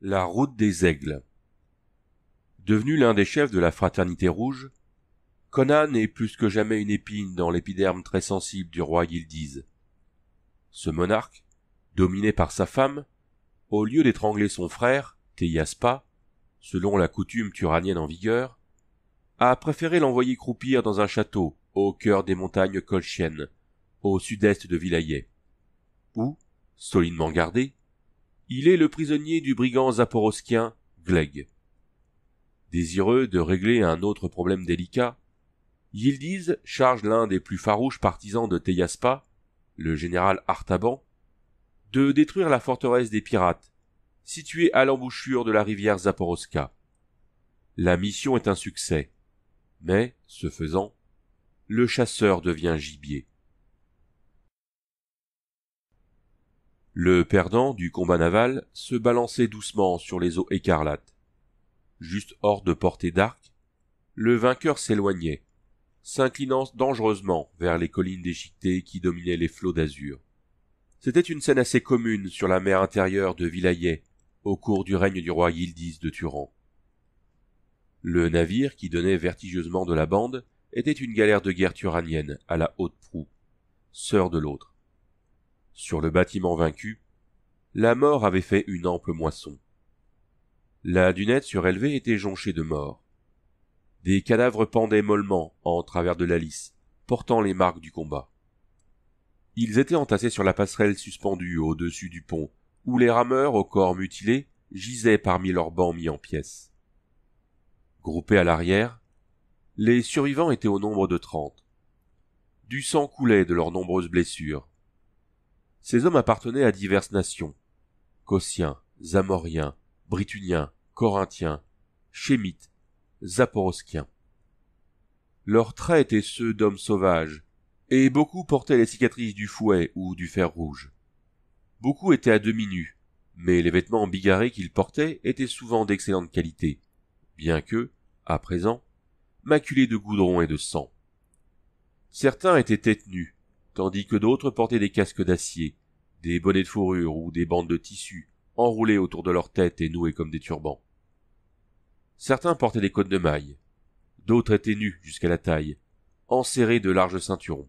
La route des aigles. Devenu l'un des chefs de la fraternité rouge, Conan est plus que jamais une épine dans l'épiderme très sensible du roi Yildiz. Ce monarque, dominé par sa femme, au lieu d'étrangler son frère, Teyaspa, selon la coutume turanienne en vigueur, a préféré l'envoyer croupir dans un château au cœur des montagnes colchiennes, au sud-est de Vilayet, où, solidement gardé, il est le prisonnier du brigand zaporoskien Gleg. Désireux de régler un autre problème délicat, Yildiz charge l'un des plus farouches partisans de Teyaspa, le général Artaban, de détruire la forteresse des pirates, située à l'embouchure de la rivière Zaporoska. La mission est un succès, mais, ce faisant, le chasseur devient gibier. Le perdant du combat naval se balançait doucement sur les eaux écarlates. Juste hors de portée d'arc, le vainqueur s'éloignait, s'inclinant dangereusement vers les collines déchiquetées qui dominaient les flots d'azur. C'était une scène assez commune sur la mer intérieure de Vilayet, au cours du règne du roi Yildiz de Turan. Le navire qui donnait vertigieusement de la bande était une galère de guerre turanienne à la haute proue, sœur de l'autre. Sur le bâtiment vaincu, la mort avait fait une ample moisson. La dunette surélevée était jonchée de morts. Des cadavres pendaient mollement en travers de la lisse, portant les marques du combat. Ils étaient entassés sur la passerelle suspendue au-dessus du pont, où les rameurs au corps mutilé gisaient parmi leurs bancs mis en pièces. Groupés à l'arrière, les survivants étaient au nombre de trente. Du sang coulait de leurs nombreuses blessures, ces hommes appartenaient à diverses nations. Cossiens, Zamoriens, Brituniens, Corinthiens, Chémites, Zaporoskiens. Leurs traits étaient ceux d'hommes sauvages, et beaucoup portaient les cicatrices du fouet ou du fer rouge. Beaucoup étaient à demi nus, mais les vêtements bigarrés qu'ils portaient étaient souvent d'excellente qualité, bien que, à présent, maculés de goudron et de sang. Certains étaient tête tandis que d'autres portaient des casques d'acier, des bonnets de fourrure ou des bandes de tissu enroulées autour de leur tête et nouées comme des turbans. Certains portaient des côtes de mailles, d'autres étaient nus jusqu'à la taille, enserrés de larges ceinturons.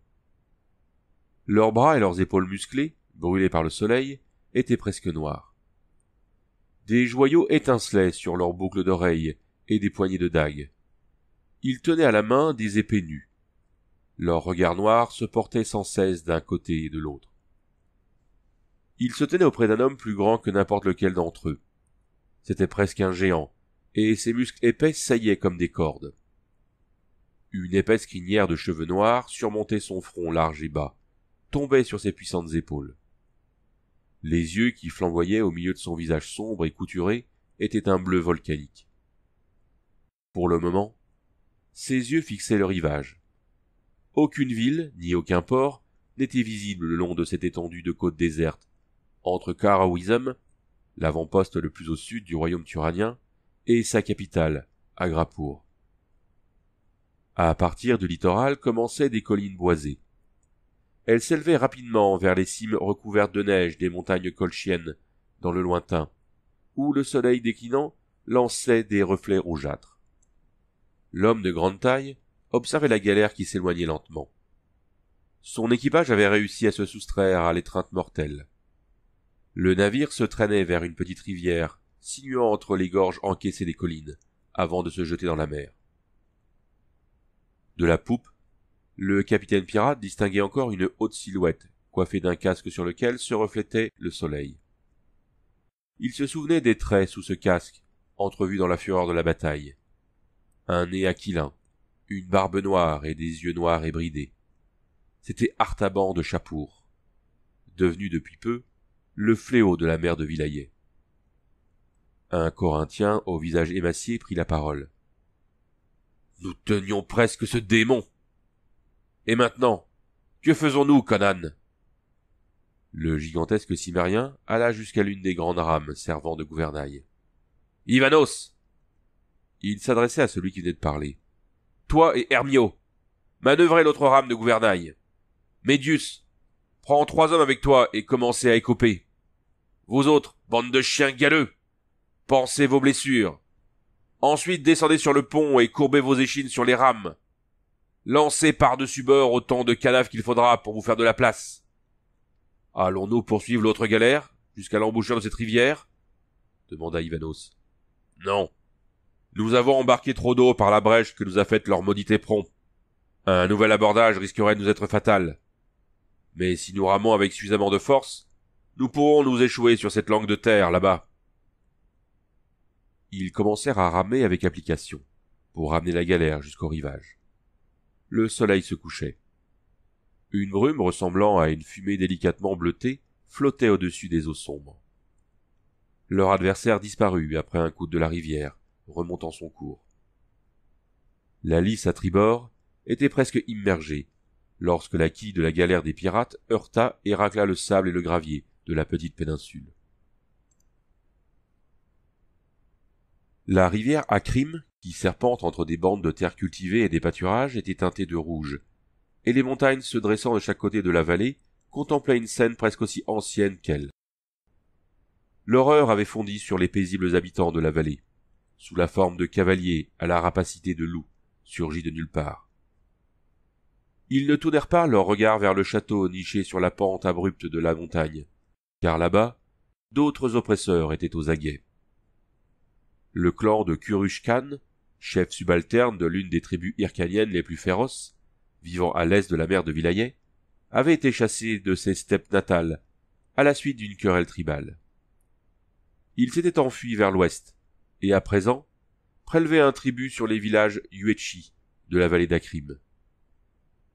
Leurs bras et leurs épaules musclées, brûlés par le soleil, étaient presque noirs. Des joyaux étincelaient sur leurs boucles d'oreilles et des poignées de dagues. Ils tenaient à la main des épées nues, leurs regards noirs se portaient sans cesse d'un côté et de l'autre. Il se tenait auprès d'un homme plus grand que n'importe lequel d'entre eux. C'était presque un géant, et ses muscles épais saillaient comme des cordes. Une épaisse crinière de cheveux noirs surmontait son front large et bas, tombait sur ses puissantes épaules. Les yeux qui flamboyaient au milieu de son visage sombre et couturé étaient un bleu volcanique. Pour le moment, ses yeux fixaient le rivage, aucune ville, ni aucun port, n'était visible le long de cette étendue de côte déserte. Entre Karawism, l'avant-poste le plus au sud du royaume turanien, et sa capitale, Agrapour. À partir du littoral commençaient des collines boisées. Elles s'élevaient rapidement vers les cimes recouvertes de neige des montagnes colchiennes, dans le lointain, où le soleil déclinant lançait des reflets rougeâtres. L'homme de grande taille, observait la galère qui s'éloignait lentement. Son équipage avait réussi à se soustraire à l'étreinte mortelle. Le navire se traînait vers une petite rivière, sinuant entre les gorges encaissées des collines, avant de se jeter dans la mer. De la poupe, le capitaine pirate distinguait encore une haute silhouette, coiffée d'un casque sur lequel se reflétait le soleil. Il se souvenait des traits sous ce casque, entrevus dans la fureur de la bataille. Un nez aquilin, une barbe noire et des yeux noirs et bridés. C'était Artaban de Chapour, devenu depuis peu le fléau de la mer de Vilayet. Un Corinthien au visage émacié prit la parole. Nous tenions presque ce démon. Et maintenant, que faisons-nous, Conan Le gigantesque Cimarien alla jusqu'à l'une des grandes rames servant de gouvernail. Ivanos Il s'adressait à celui qui venait de parler toi et Hermio, manœuvrez l'autre rame de gouvernail. Médius, prends trois hommes avec toi et commencez à écoper. Vous autres, bande de chiens galeux, pensez vos blessures. Ensuite, descendez sur le pont et courbez vos échines sur les rames. Lancez par-dessus bord autant de cadavres qu'il faudra pour vous faire de la place. Allons-nous poursuivre l'autre galère jusqu'à l'embouchure de cette rivière demanda Ivanos. Non, nous avons embarqué trop d'eau par la brèche que nous a faite leur maudit éperon. Un nouvel abordage risquerait de nous être fatal. Mais si nous ramons avec suffisamment de force, nous pourrons nous échouer sur cette langue de terre là-bas. Ils commencèrent à ramer avec application, pour ramener la galère jusqu'au rivage. Le soleil se couchait. Une brume ressemblant à une fumée délicatement bleutée flottait au-dessus des eaux sombres. Leur adversaire disparut après un coup de la rivière, remontant son cours. La lisse à tribord était presque immergée, lorsque la quille de la galère des pirates heurta et racla le sable et le gravier de la petite péninsule. La rivière Akrim, qui serpente entre des bandes de terre cultivées et des pâturages, était teintée de rouge, et les montagnes se dressant de chaque côté de la vallée contemplaient une scène presque aussi ancienne qu'elle. L'horreur avait fondi sur les paisibles habitants de la vallée sous la forme de cavalier, à la rapacité de loup, surgit de nulle part. Ils ne tournèrent pas leurs regard vers le château niché sur la pente abrupte de la montagne, car là-bas, d'autres oppresseurs étaient aux aguets. Le clan de Kurushkan, chef subalterne de l'une des tribus irkaniennes les plus féroces, vivant à l'est de la mer de Vilayet, avait été chassé de ses steppes natales, à la suite d'une querelle tribale. Il s'était enfui vers l'ouest, et à présent, prélevait un tribut sur les villages Yuechi de la vallée d'Akrim.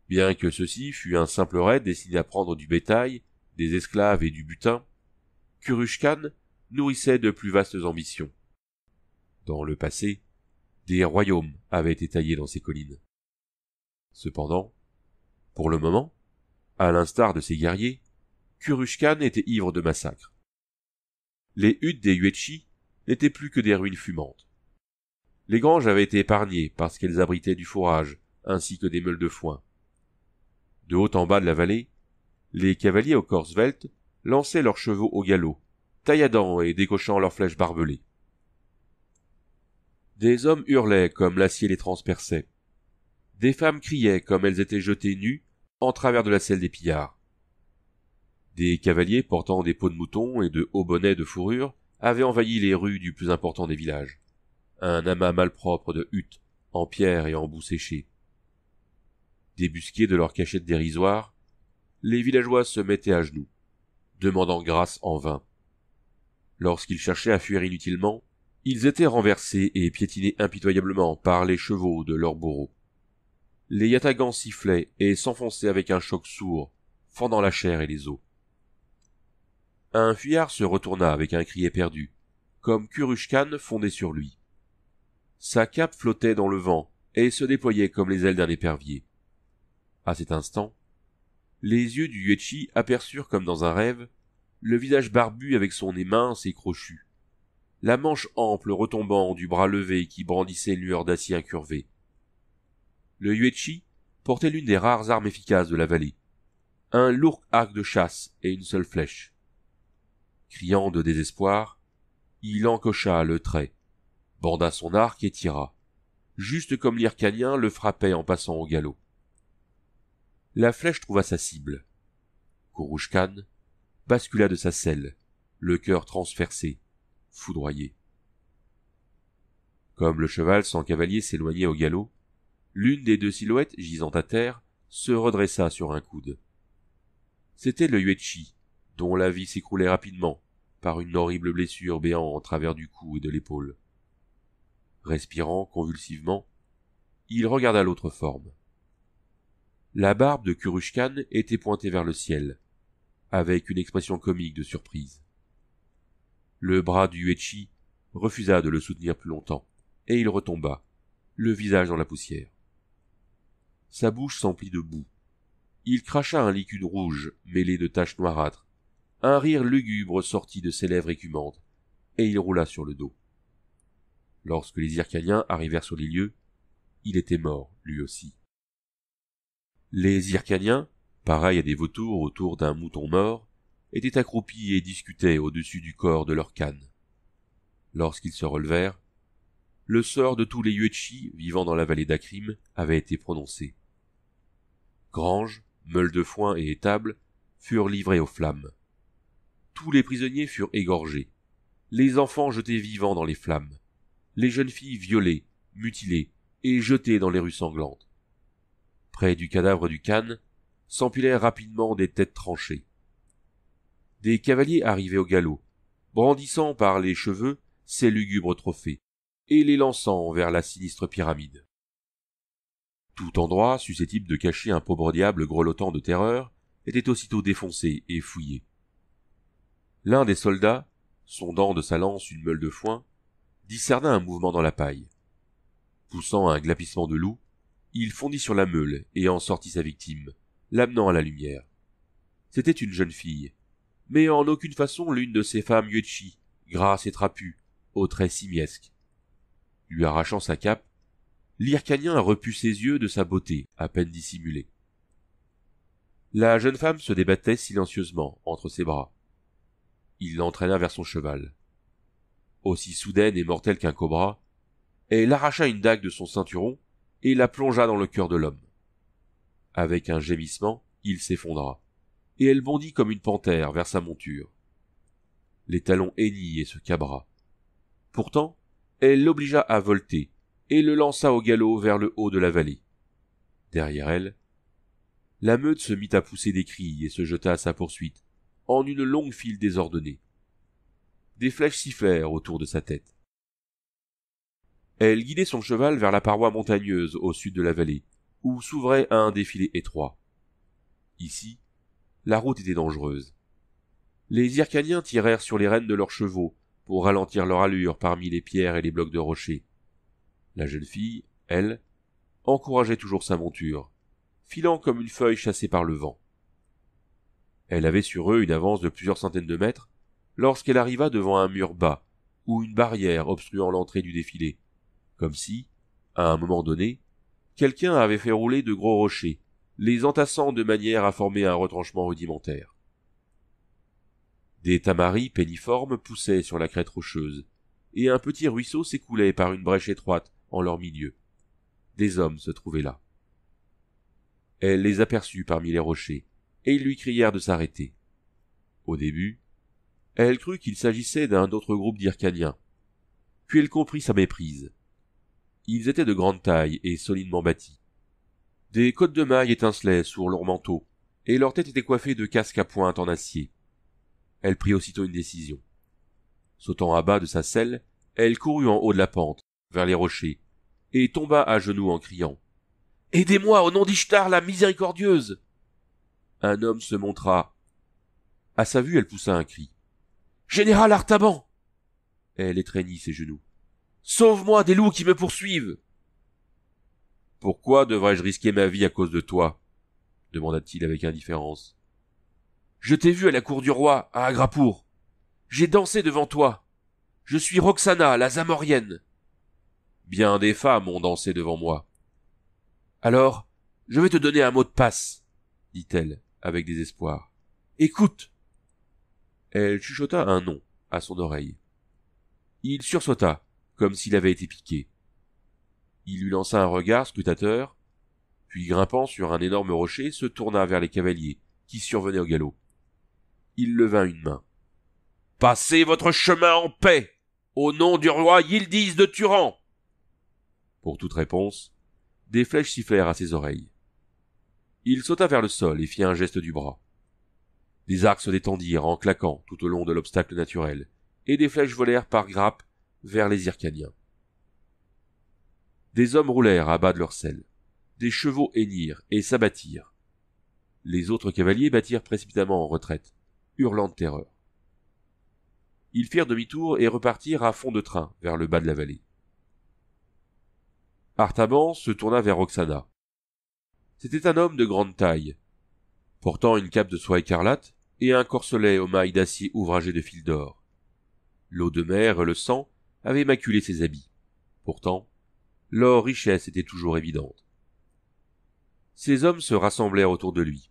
Bien que ceci fût un simple raid destiné à prendre du bétail, des esclaves et du butin, Kurushkan nourrissait de plus vastes ambitions. Dans le passé, des royaumes avaient été taillés dans ces collines. Cependant, pour le moment, à l'instar de ses guerriers, Kurushkan était ivre de massacre Les huttes des Yuechi n'étaient plus que des ruines fumantes. Les granges avaient été épargnées parce qu'elles abritaient du fourrage, ainsi que des meules de foin. De haut en bas de la vallée, les cavaliers au corps svelte lançaient leurs chevaux au galop, tailladant et décochant leurs flèches barbelées. Des hommes hurlaient comme l'acier les transperçait. Des femmes criaient comme elles étaient jetées nues en travers de la selle des pillards. Des cavaliers portant des peaux de mouton et de hauts bonnets de fourrure avaient envahi les rues du plus important des villages. Un amas malpropre de huttes, en pierre et en boue séchée. Débusqués de leurs cachettes dérisoires, les villageois se mettaient à genoux, demandant grâce en vain. Lorsqu'ils cherchaient à fuir inutilement, ils étaient renversés et piétinés impitoyablement par les chevaux de leurs bourreaux. Les yatagans sifflaient et s'enfonçaient avec un choc sourd, fendant la chair et les os. Un fuyard se retourna avec un cri éperdu, comme Kurushkan fondait sur lui. Sa cape flottait dans le vent et se déployait comme les ailes d'un épervier. À cet instant, les yeux du Yuechi aperçurent comme dans un rêve le visage barbu avec son nez mince et crochu, la manche ample retombant du bras levé qui brandissait une lueur d'acier incurvé. Le Yuechi portait l'une des rares armes efficaces de la vallée, un lourd arc de chasse et une seule flèche criant de désespoir, il encocha le trait, banda son arc et tira, juste comme l'Ircanien le frappait en passant au galop. La flèche trouva sa cible. Kourouchkan bascula de sa selle, le cœur transversé, foudroyé. Comme le cheval sans cavalier s'éloignait au galop, l'une des deux silhouettes gisant à terre se redressa sur un coude. C'était le Yuechi, dont la vie s'écroulait rapidement, par une horrible blessure béant en travers du cou et de l'épaule. Respirant convulsivement, il regarda l'autre forme. La barbe de Kurushkan était pointée vers le ciel, avec une expression comique de surprise. Le bras du Uetchi refusa de le soutenir plus longtemps, et il retomba, le visage dans la poussière. Sa bouche s'emplit de boue. Il cracha un liquide rouge mêlé de taches noirâtres, un rire lugubre sortit de ses lèvres écumantes, et il roula sur le dos. Lorsque les Ircaniens arrivèrent sur les lieux, il était mort, lui aussi. Les Ircaniens, pareils à des vautours autour d'un mouton mort, étaient accroupis et discutaient au-dessus du corps de leur canne. Lorsqu'ils se relevèrent, le sort de tous les Yuechi vivant dans la vallée d'Akrim avait été prononcé. Granges, meules de foin et étables furent livrés aux flammes tous les prisonniers furent égorgés, les enfants jetés vivants dans les flammes, les jeunes filles violées, mutilées et jetées dans les rues sanglantes. Près du cadavre du Khan, s'empilèrent rapidement des têtes tranchées. Des cavaliers arrivaient au galop, brandissant par les cheveux ces lugubres trophées, et les lançant vers la sinistre pyramide. Tout endroit susceptible de cacher un pauvre diable grelottant de terreur était aussitôt défoncé et fouillé l'un des soldats, sondant de sa lance une meule de foin, discerna un mouvement dans la paille. Poussant un glapissement de loup, il fondit sur la meule et en sortit sa victime, l'amenant à la lumière. C'était une jeune fille, mais en aucune façon l'une de ces femmes Yuechi, grasse et trapue, aux traits simiesques. Lui arrachant sa cape, l'Ircanien repu ses yeux de sa beauté, à peine dissimulée. La jeune femme se débattait silencieusement entre ses bras, il l'entraîna vers son cheval. Aussi soudaine et mortelle qu'un cobra, elle arracha une dague de son ceinturon et la plongea dans le cœur de l'homme. Avec un gémissement, il s'effondra, et elle bondit comme une panthère vers sa monture. Les talons hennit et se cabra. Pourtant, elle l'obligea à volter, et le lança au galop vers le haut de la vallée. Derrière elle, la meute se mit à pousser des cris et se jeta à sa poursuite, en une longue file désordonnée. Des flèches sifflèrent autour de sa tête. Elle guidait son cheval vers la paroi montagneuse au sud de la vallée, où s'ouvrait un défilé étroit. Ici, la route était dangereuse. Les Ircaniens tirèrent sur les rênes de leurs chevaux pour ralentir leur allure parmi les pierres et les blocs de rochers. La jeune fille, elle, encourageait toujours sa monture, filant comme une feuille chassée par le vent. Elle avait sur eux une avance de plusieurs centaines de mètres lorsqu'elle arriva devant un mur bas ou une barrière obstruant l'entrée du défilé, comme si, à un moment donné, quelqu'un avait fait rouler de gros rochers, les entassant de manière à former un retranchement rudimentaire. Des tamaris péniformes poussaient sur la crête rocheuse, et un petit ruisseau s'écoulait par une brèche étroite en leur milieu. Des hommes se trouvaient là. Elle les aperçut parmi les rochers, et ils lui crièrent de s'arrêter. Au début, elle crut qu'il s'agissait d'un autre groupe d'Ircaniens. Puis elle comprit sa méprise. Ils étaient de grande taille et solidement bâtis. Des côtes de mailles étincelaient sur leurs manteaux, et leurs têtes étaient coiffées de casques à pointe en acier. Elle prit aussitôt une décision. Sautant à bas de sa selle, elle courut en haut de la pente, vers les rochers, et tomba à genoux en criant. Aidez-moi au nom d'Ishtar la miséricordieuse! un homme se montra. À sa vue, elle poussa un cri. Général Artaban! Elle étreignit ses genoux. Sauve-moi des loups qui me poursuivent! Pourquoi devrais-je risquer ma vie à cause de toi? demanda-t-il avec indifférence. Je t'ai vu à la cour du roi, à Agrapour. J'ai dansé devant toi. Je suis Roxana, la Zamorienne. Bien des femmes ont dansé devant moi. Alors, je vais te donner un mot de passe, dit-elle avec désespoir. Écoute! Elle chuchota un nom à son oreille. Il sursauta, comme s'il avait été piqué. Il lui lança un regard scrutateur, puis grimpant sur un énorme rocher, se tourna vers les cavaliers, qui survenaient au galop. Il leva une main. Passez votre chemin en paix, au nom du roi Yildiz de Turan. Pour toute réponse, des flèches sifflèrent à ses oreilles. Il sauta vers le sol et fit un geste du bras. Des arcs se détendirent en claquant tout au long de l'obstacle naturel, et des flèches volèrent par grappes vers les Ircaniens. Des hommes roulèrent à bas de leurs selles. Des chevaux hennirent et s'abattirent. Les autres cavaliers battirent précipitamment en retraite, hurlant de terreur. Ils firent demi-tour et repartirent à fond de train vers le bas de la vallée. Artaban se tourna vers Roxana, c'était un homme de grande taille, portant une cape de soie écarlate et un corselet aux mailles d'acier ouvragé de fil d'or. L'eau de mer et le sang avaient maculé ses habits. Pourtant, leur richesse était toujours évidente. Ces hommes se rassemblèrent autour de lui.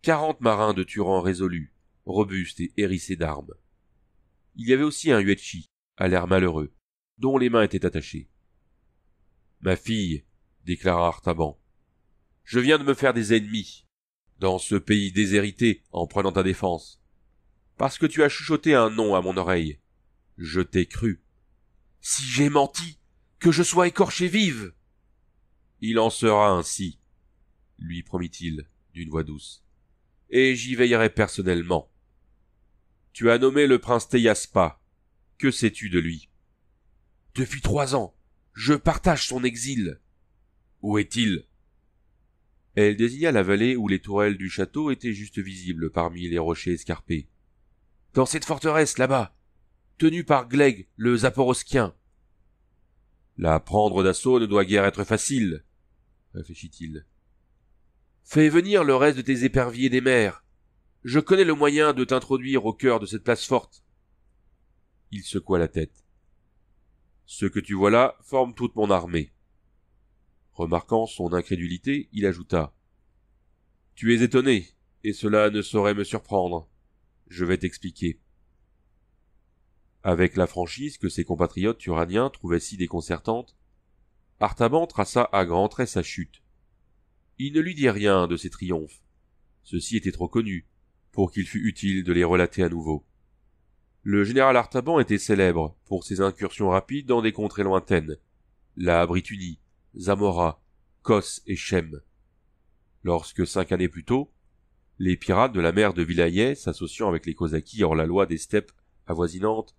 Quarante marins de Turan résolus, robustes et hérissés d'armes. Il y avait aussi un Yuetchi, à l'air malheureux, dont les mains étaient attachées. Ma fille, déclara Artaban, je viens de me faire des ennemis, dans ce pays déshérité, en prenant ta défense. Parce que tu as chuchoté un nom à mon oreille. Je t'ai cru. Si j'ai menti, que je sois écorché vive. Il en sera ainsi, lui promit-il d'une voix douce, et j'y veillerai personnellement. Tu as nommé le prince Teyaspa. Que sais-tu de lui? Depuis trois ans, je partage son exil. Où est-il? elle désigna la vallée où les tourelles du château étaient juste visibles parmi les rochers escarpés. Dans cette forteresse là-bas, tenue par Gleg, le Zaporoskien. La prendre d'assaut ne doit guère être facile, réfléchit-il. Fais venir le reste de tes éperviers des mers. Je connais le moyen de t'introduire au cœur de cette place forte. Il secoua la tête. Ce que tu vois là forme toute mon armée. Remarquant son incrédulité, il ajouta Tu es étonné, et cela ne saurait me surprendre. Je vais t'expliquer. Avec la franchise que ses compatriotes uraniens trouvaient si déconcertante, Artaban traça à grands traits sa chute. Il ne lui dit rien de ses triomphes. Ceux-ci étaient trop connus pour qu'il fût utile de les relater à nouveau. Le général Artaban était célèbre pour ses incursions rapides dans des contrées lointaines, la Britunie, Zamora, Kos et Chem. Lorsque cinq années plus tôt, les pirates de la mer de Vilayet, s'associant avec les Cosaquis hors la loi des steppes avoisinantes,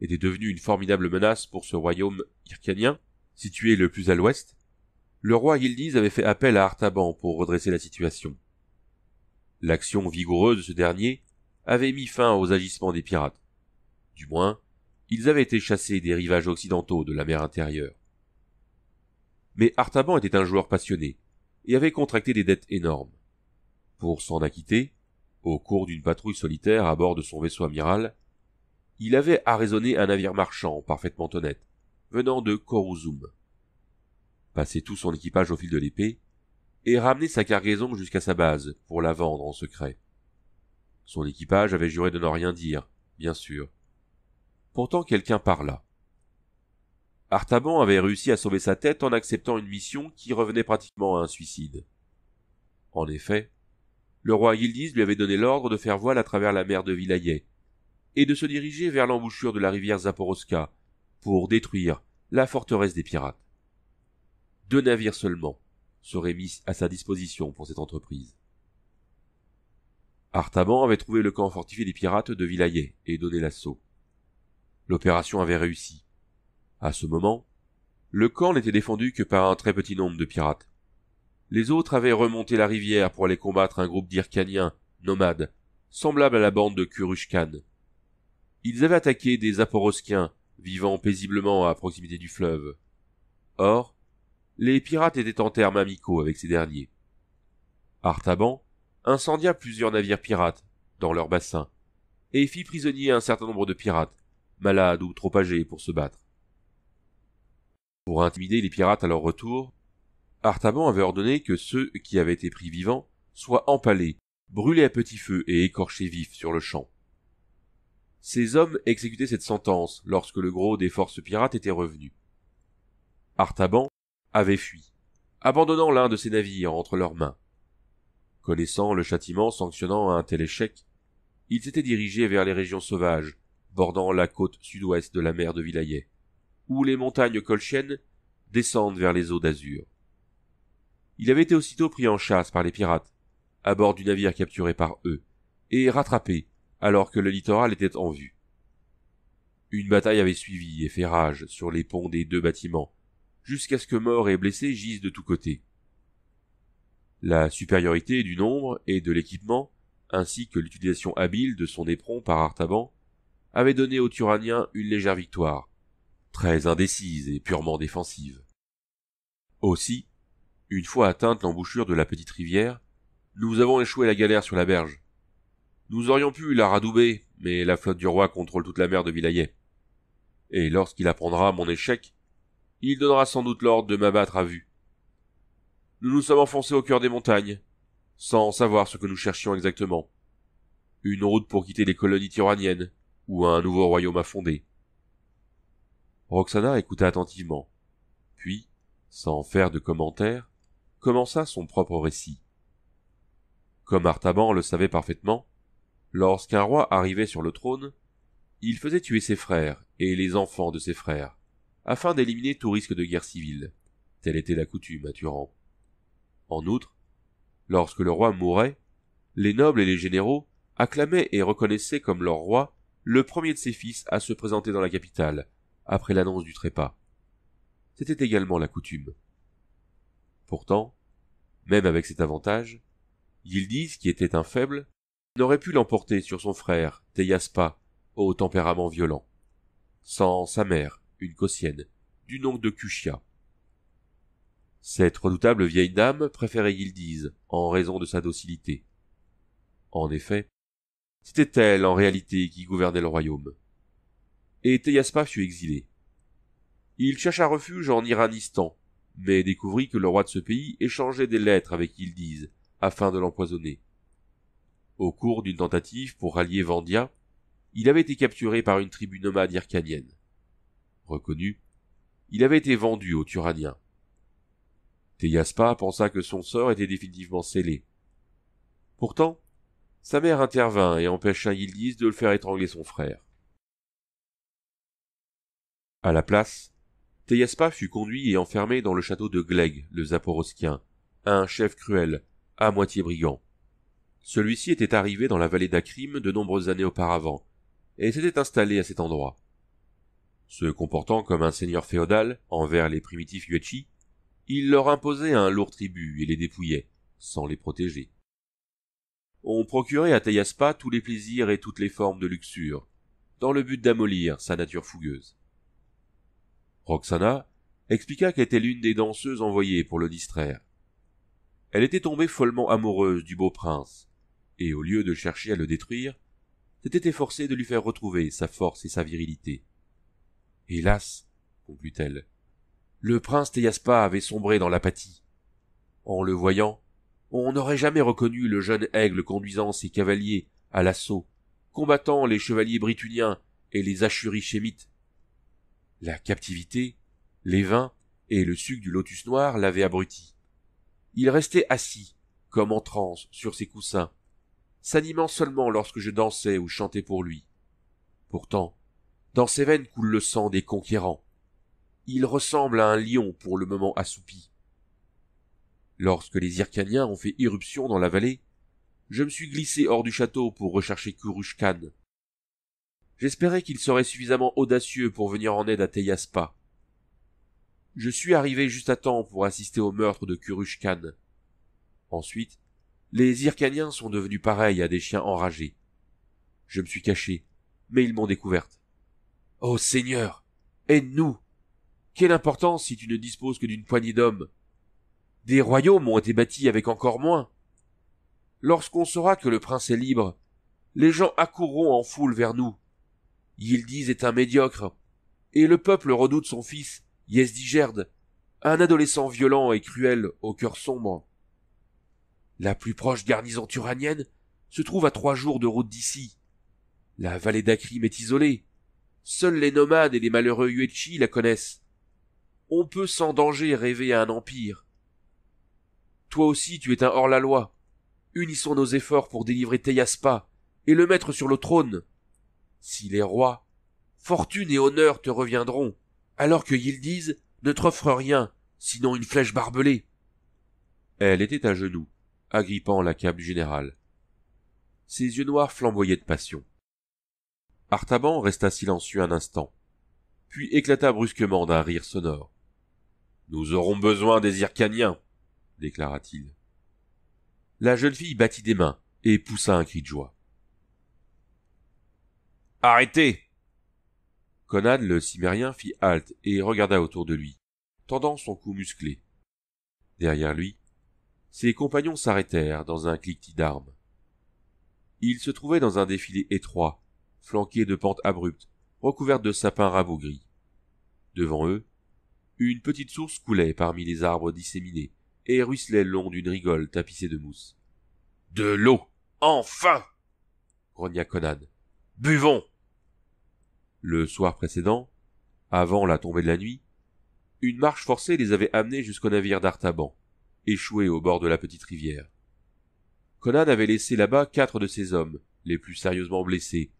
étaient devenus une formidable menace pour ce royaume irkanien, situé le plus à l'ouest, le roi Yildiz avait fait appel à Artaban pour redresser la situation. L'action vigoureuse de ce dernier avait mis fin aux agissements des pirates. Du moins, ils avaient été chassés des rivages occidentaux de la mer intérieure mais Artaban était un joueur passionné et avait contracté des dettes énormes. Pour s'en acquitter, au cours d'une patrouille solitaire à bord de son vaisseau amiral, il avait arraisonné un navire marchand parfaitement honnête, venant de Koruzum. Passer tout son équipage au fil de l'épée, et ramener sa cargaison jusqu'à sa base pour la vendre en secret. Son équipage avait juré de n'en rien dire, bien sûr. Pourtant quelqu'un parla. Artaban avait réussi à sauver sa tête en acceptant une mission qui revenait pratiquement à un suicide. En effet, le roi Yildiz lui avait donné l'ordre de faire voile à travers la mer de Vilayet et de se diriger vers l'embouchure de la rivière Zaporoska pour détruire la forteresse des pirates. Deux navires seulement seraient mis à sa disposition pour cette entreprise. Artaban avait trouvé le camp fortifié des pirates de Vilayet et donné l'assaut. L'opération avait réussi à ce moment, le camp n'était défendu que par un très petit nombre de pirates. Les autres avaient remonté la rivière pour aller combattre un groupe d'Irkaniens, nomades, semblables à la bande de Kurushkan. Ils avaient attaqué des Aporoskiens, vivant paisiblement à proximité du fleuve. Or, les pirates étaient en termes amicaux avec ces derniers. Artaban incendia plusieurs navires pirates dans leur bassin, et fit prisonnier un certain nombre de pirates, malades ou trop âgés pour se battre pour intimider les pirates à leur retour, Artaban avait ordonné que ceux qui avaient été pris vivants soient empalés, brûlés à petit feu et écorchés vifs sur le champ. Ces hommes exécutaient cette sentence lorsque le gros des forces pirates était revenu. Artaban avait fui, abandonnant l'un de ses navires entre leurs mains. Connaissant le châtiment sanctionnant un tel échec, il s'était dirigé vers les régions sauvages, bordant la côte sud-ouest de la mer de Vilayet où les montagnes colchiennes descendent vers les eaux d'azur. Il avait été aussitôt pris en chasse par les pirates, à bord du navire capturé par eux, et rattrapé alors que le littoral était en vue. Une bataille avait suivi et fait rage sur les ponts des deux bâtiments, jusqu'à ce que morts et blessés gisent de tous côtés. La supériorité du nombre et de l'équipement, ainsi que l'utilisation habile de son éperon par Artaban, avait donné aux Turaniens une légère victoire, très indécise et purement défensive. Aussi, une fois atteinte l'embouchure de la petite rivière, nous avons échoué la galère sur la berge. Nous aurions pu la radouber, mais la flotte du roi contrôle toute la mer de Vilayet. Et lorsqu'il apprendra mon échec, il donnera sans doute l'ordre de m'abattre à vue. Nous nous sommes enfoncés au cœur des montagnes, sans savoir ce que nous cherchions exactement. Une route pour quitter les colonies tyranniennes, ou un nouveau royaume à fonder. Roxana écouta attentivement, puis, sans faire de commentaires, commença son propre récit. Comme Artaban le savait parfaitement, lorsqu'un roi arrivait sur le trône, il faisait tuer ses frères et les enfants de ses frères, afin d'éliminer tout risque de guerre civile. Telle était la coutume à Turan. En outre, lorsque le roi mourait, les nobles et les généraux acclamaient et reconnaissaient comme leur roi le premier de ses fils à se présenter dans la capitale après l'annonce du trépas. C'était également la coutume. Pourtant, même avec cet avantage, Yildiz, qui était un faible, n'aurait pu l'emporter sur son frère, Teyaspa, au tempérament violent, sans sa mère, une Cossienne, du nom de Kushia. Cette redoutable vieille dame préférait Yildiz en raison de sa docilité. En effet, c'était elle en réalité qui gouvernait le royaume et Teyaspa fut exilé. Il chercha refuge en Iranistan, mais découvrit que le roi de ce pays échangeait des lettres avec Yildiz afin de l'empoisonner. Au cours d'une tentative pour rallier Vandia, il avait été capturé par une tribu nomade irkanienne. Reconnu, il avait été vendu aux Turaniens. Teyaspa pensa que son sort était définitivement scellé. Pourtant, sa mère intervint et empêcha Yildiz de le faire étrangler son frère. À la place, Teyaspa fut conduit et enfermé dans le château de Gleg, le Zaporoskien, un chef cruel, à moitié brigand. Celui-ci était arrivé dans la vallée d'Akrim de nombreuses années auparavant, et s'était installé à cet endroit. Se comportant comme un seigneur féodal envers les primitifs Yuechi, il leur imposait un lourd tribut et les dépouillait, sans les protéger. On procurait à Teyaspa tous les plaisirs et toutes les formes de luxure, dans le but d'amollir sa nature fougueuse. Roxana expliqua qu'elle était l'une des danseuses envoyées pour le distraire. Elle était tombée follement amoureuse du beau prince, et au lieu de chercher à le détruire, s'était efforcée de lui faire retrouver sa force et sa virilité. Hélas, conclut-elle, le prince Teyaspa avait sombré dans l'apathie. En le voyant, on n'aurait jamais reconnu le jeune aigle conduisant ses cavaliers à l'assaut, combattant les chevaliers brituniens et les achurichémites, la captivité, les vins et le suc du lotus noir l'avaient abruti. Il restait assis, comme en transe, sur ses coussins, s'animant seulement lorsque je dansais ou chantais pour lui. Pourtant, dans ses veines coule le sang des conquérants. Il ressemble à un lion pour le moment assoupi. Lorsque les Irkaniens ont fait irruption dans la vallée, je me suis glissé hors du château pour rechercher Kurushkan, J'espérais qu'il serait suffisamment audacieux pour venir en aide à Teyaspa. Je suis arrivé juste à temps pour assister au meurtre de Kurushkan. Ensuite, les Irkaniens sont devenus pareils à des chiens enragés. Je me suis caché, mais ils m'ont découverte. Ô oh, Seigneur, aide-nous! Quelle importance si tu ne disposes que d'une poignée d'hommes! Des royaumes ont été bâtis avec encore moins. Lorsqu'on saura que le prince est libre, les gens accourront en foule vers nous, Yildiz est un médiocre. Et le peuple redoute son fils, Yesdigerd, un adolescent violent et cruel au cœur sombre. La plus proche garnison turanienne se trouve à trois jours de route d'ici. La vallée d'Akrim est isolée. Seuls les nomades et les malheureux Yuechi la connaissent. On peut sans danger rêver à un empire. Toi aussi tu es un hors-la-loi. Unissons nos efforts pour délivrer Teyaspa et le mettre sur le trône. Si les rois, fortune et honneur te reviendront, alors que disent ne t'offre rien, sinon une flèche barbelée. Elle était à genoux, agrippant la cape générale. Ses yeux noirs flamboyaient de passion. Artaban resta silencieux un instant, puis éclata brusquement d'un rire sonore. Nous aurons besoin des Ircaniens, déclara-t-il. La jeune fille battit des mains et poussa un cri de joie. Arrêtez Conan le cimérien fit halte et regarda autour de lui, tendant son cou musclé. Derrière lui, ses compagnons s'arrêtèrent dans un cliquetis d'armes. Ils se trouvaient dans un défilé étroit, flanqué de pentes abruptes, recouvertes de sapins rabougris. Devant eux, une petite source coulait parmi les arbres disséminés et ruisselait le long d'une rigole tapissée de mousse. De l'eau. Enfin. grogna Conan, buvons le soir précédent avant la tombée de la nuit une marche forcée les avait amenés jusqu'au navire d'artaban échoué au bord de la petite rivière conan avait laissé là-bas quatre de ses hommes les plus sérieusement blessés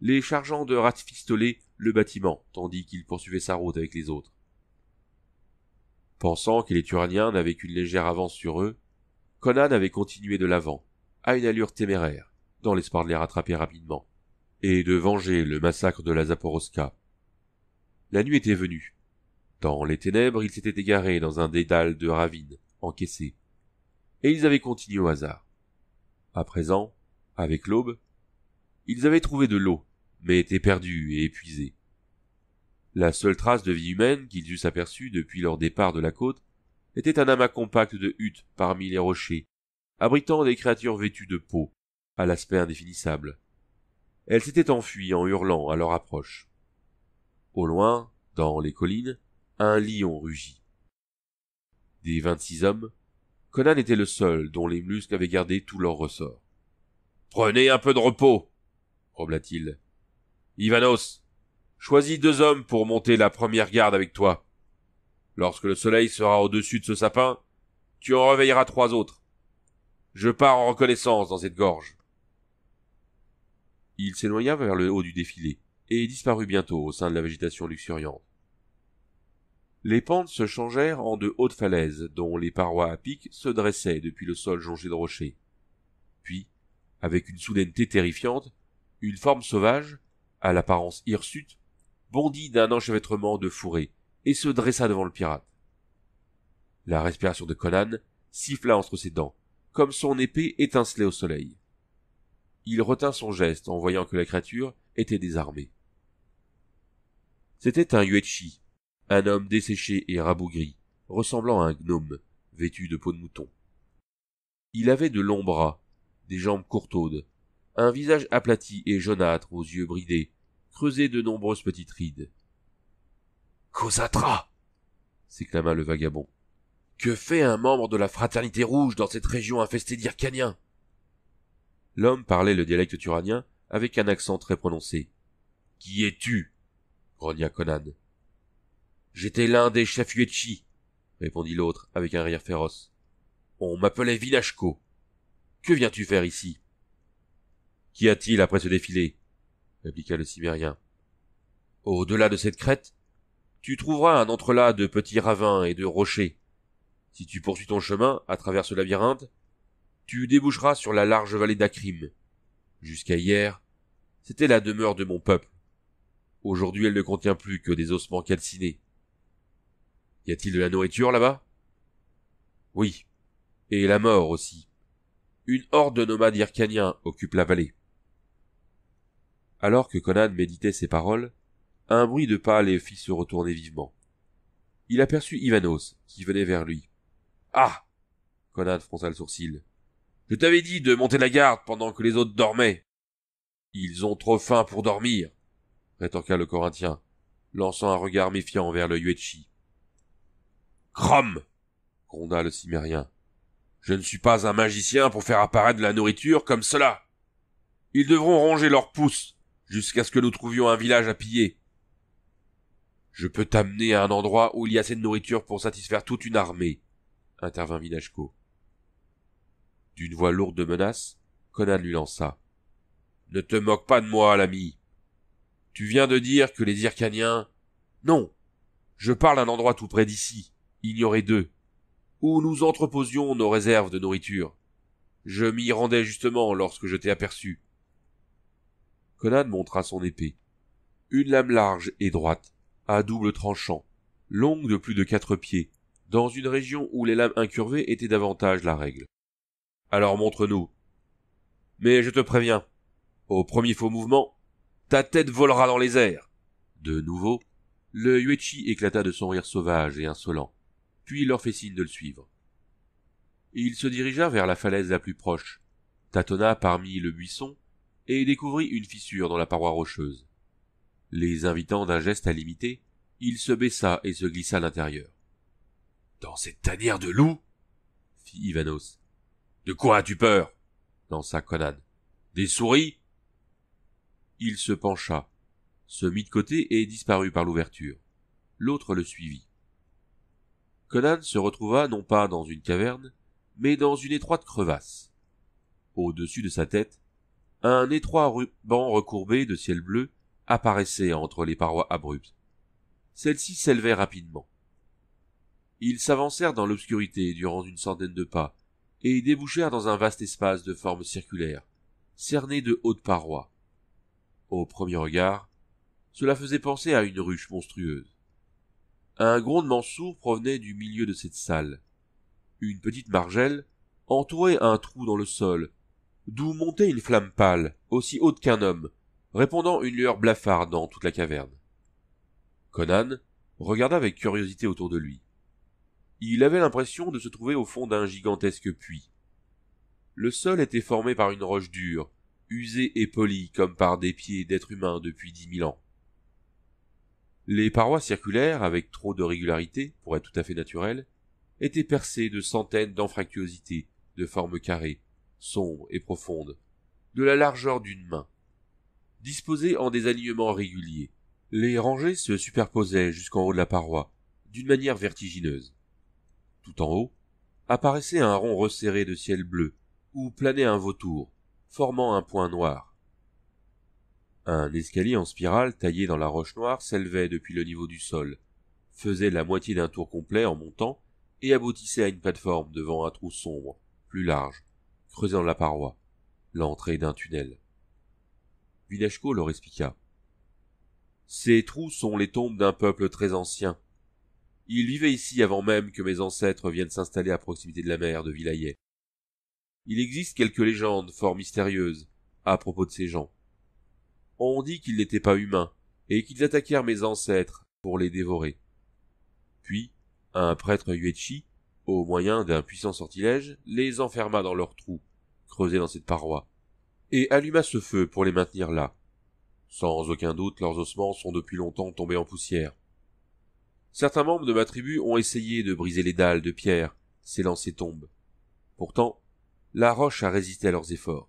les chargeant de ratifistoler le bâtiment tandis qu'il poursuivait sa route avec les autres pensant que les turaniens n'avaient qu'une légère avance sur eux conan avait continué de l'avant à une allure téméraire dans l'espoir de les rattraper rapidement et de venger le massacre de la Zaporoska. La nuit était venue. Dans les ténèbres, ils s'étaient égarés dans un dédale de ravines, encaissées, Et ils avaient continué au hasard. À présent, avec l'aube, ils avaient trouvé de l'eau, mais étaient perdus et épuisés. La seule trace de vie humaine qu'ils eussent aperçue depuis leur départ de la côte était un amas compact de huttes parmi les rochers, abritant des créatures vêtues de peau, à l'aspect indéfinissable, elle s'était enfuie en hurlant à leur approche. Au loin, dans les collines, un lion rugit. Des vingt-six hommes, Conan était le seul dont les muscles avaient gardé tout leur ressort. Prenez un peu de repos, grommela-t-il. Ivanos, choisis deux hommes pour monter la première garde avec toi. Lorsque le soleil sera au-dessus de ce sapin, tu en réveilleras trois autres. Je pars en reconnaissance dans cette gorge. Il s'éloigna vers le haut du défilé, et disparut bientôt au sein de la végétation luxuriante. Les pentes se changèrent en de hautes falaises, dont les parois à pic se dressaient depuis le sol jonché de rochers. Puis, avec une soudaineté terrifiante, une forme sauvage, à l'apparence hirsute, bondit d'un enchevêtrement de fourrés et se dressa devant le pirate. La respiration de Conan siffla entre ses dents, comme son épée étincelait au soleil il retint son geste en voyant que la créature était désarmée. C'était un Yuechi, un homme desséché et rabougri, ressemblant à un gnome, vêtu de peau de mouton. Il avait de longs bras, des jambes courtaudes, un visage aplati et jaunâtre aux yeux bridés, creusés de nombreuses petites rides. Cosatra! s'éclama le vagabond. Que fait un membre de la fraternité rouge dans cette région infestée d'Ircaniens? L'homme parlait le dialecte turanien avec un accent très prononcé. Qui es-tu grogna Conan. J'étais l'un des chefs répondit l'autre avec un rire féroce. On m'appelait Vinachko. Que viens-tu faire ici Qu'y a-t-il après ce défilé répliqua le Sibérien. Au-delà de cette crête, tu trouveras un entrelac de petits ravins et de rochers. Si tu poursuis ton chemin à travers ce labyrinthe, tu déboucheras sur la large vallée d'Akrim. Jusqu'à hier, c'était la demeure de mon peuple. Aujourd'hui, elle ne contient plus que des ossements calcinés. Y a-t-il de la nourriture là-bas Oui. Et la mort aussi. Une horde de nomades irkaniens occupe la vallée. Alors que Conan méditait ces paroles, un bruit de pas les fit se retourner vivement. Il aperçut Ivanos, qui venait vers lui. Ah! Conan fronça le sourcil. Je t'avais dit de monter la garde pendant que les autres dormaient. Ils ont trop faim pour dormir, rétorqua le Corinthien, lançant un regard méfiant vers le Yuechi. Crom gronda le Cimérien. Je ne suis pas un magicien pour faire apparaître de la nourriture comme cela. Ils devront ronger leurs pouces jusqu'à ce que nous trouvions un village à piller. Je peux t'amener à un endroit où il y a assez de nourriture pour satisfaire toute une armée, intervint Vinachko. D'une voix lourde de menace, Conan lui lança. Ne te moque pas de moi, l'ami. Tu viens de dire que les Irkaniens... Non. Je parle d'un endroit tout près d'ici, ignoré d'eux, où nous entreposions nos réserves de nourriture. Je m'y rendais justement lorsque je t'ai aperçu. Conan montra son épée. Une lame large et droite, à double tranchant, longue de plus de quatre pieds, dans une région où les lames incurvées étaient davantage la règle alors montre-nous. Mais je te préviens, au premier faux mouvement, ta tête volera dans les airs. De nouveau, le Yuechi éclata de son rire sauvage et insolent, puis leur fait signe de le suivre. Il se dirigea vers la falaise la plus proche, tâtonna parmi le buisson, et découvrit une fissure dans la paroi rocheuse. Les invitant d'un geste à l'imiter, il se baissa et se glissa à l'intérieur. Dans cette tanière de loup fit Ivanos. De quoi as-tu peur dansa Conan. Des souris Il se pencha, se mit de côté et disparut par l'ouverture. L'autre le suivit. Conan se retrouva non pas dans une caverne, mais dans une étroite crevasse. Au-dessus de sa tête, un étroit ruban recourbé de ciel bleu apparaissait entre les parois abruptes. Celle-ci s'élevait rapidement. Ils s'avancèrent dans l'obscurité durant une centaine de pas, et débouchèrent dans un vaste espace de forme circulaire, cerné de hautes parois. Au premier regard, cela faisait penser à une ruche monstrueuse. Un grondement sourd provenait du milieu de cette salle. Une petite margelle entourait un trou dans le sol, d'où montait une flamme pâle, aussi haute qu'un homme, répandant une lueur blafarde dans toute la caverne. Conan regarda avec curiosité autour de lui. Il avait l'impression de se trouver au fond d'un gigantesque puits. Le sol était formé par une roche dure, usée et polie comme par des pieds d'êtres humains depuis dix mille ans. Les parois circulaires, avec trop de régularité, pour être tout à fait naturelles, étaient percées de centaines d'anfractuosités, de forme carrées, sombres et profondes, de la largeur d'une main. Disposées en des alignements réguliers, les rangées se superposaient jusqu'en haut de la paroi, d'une manière vertigineuse tout en haut, apparaissait un rond resserré de ciel bleu, où planait un vautour, formant un point noir. Un escalier en spirale taillé dans la roche noire s'élevait depuis le niveau du sol, faisait la moitié d'un tour complet en montant et aboutissait à une plateforme devant un trou sombre, plus large, creusant la paroi, l'entrée d'un tunnel. Vinashko leur expliqua. Ces trous sont les tombes d'un peuple très ancien, ils vivaient ici avant même que mes ancêtres viennent s'installer à proximité de la mer de Vilayet. Il existe quelques légendes fort mystérieuses à propos de ces gens. On dit qu'ils n'étaient pas humains et qu'ils attaquèrent mes ancêtres pour les dévorer. Puis, un prêtre Yuechi, au moyen d'un puissant sortilège, les enferma dans leur trou, creusé dans cette paroi, et alluma ce feu pour les maintenir là. Sans aucun doute, leurs ossements sont depuis longtemps tombés en poussière. Certains membres de ma tribu ont essayé de briser les dalles de pierre, s'élant ces tombes. Pourtant, la roche a résisté à leurs efforts.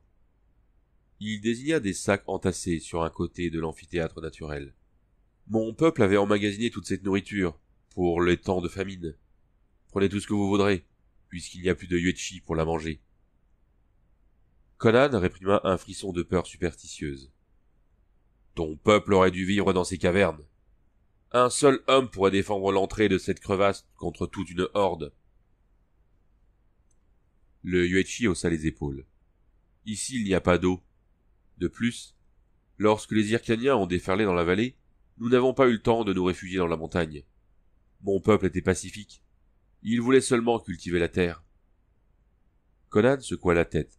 Il désigna des sacs entassés sur un côté de l'amphithéâtre naturel. Mon peuple avait emmagasiné toute cette nourriture, pour les temps de famine. Prenez tout ce que vous voudrez, puisqu'il n'y a plus de Yuechi pour la manger. Conan réprima un frisson de peur superstitieuse. Ton peuple aurait dû vivre dans ces cavernes. Un seul homme pourrait défendre l'entrée de cette crevasse contre toute une horde. Le Yuechi haussa les épaules. Ici, il n'y a pas d'eau. De plus, lorsque les Irkaniens ont déferlé dans la vallée, nous n'avons pas eu le temps de nous réfugier dans la montagne. Mon peuple était pacifique. Il voulait seulement cultiver la terre. Conan secoua la tête,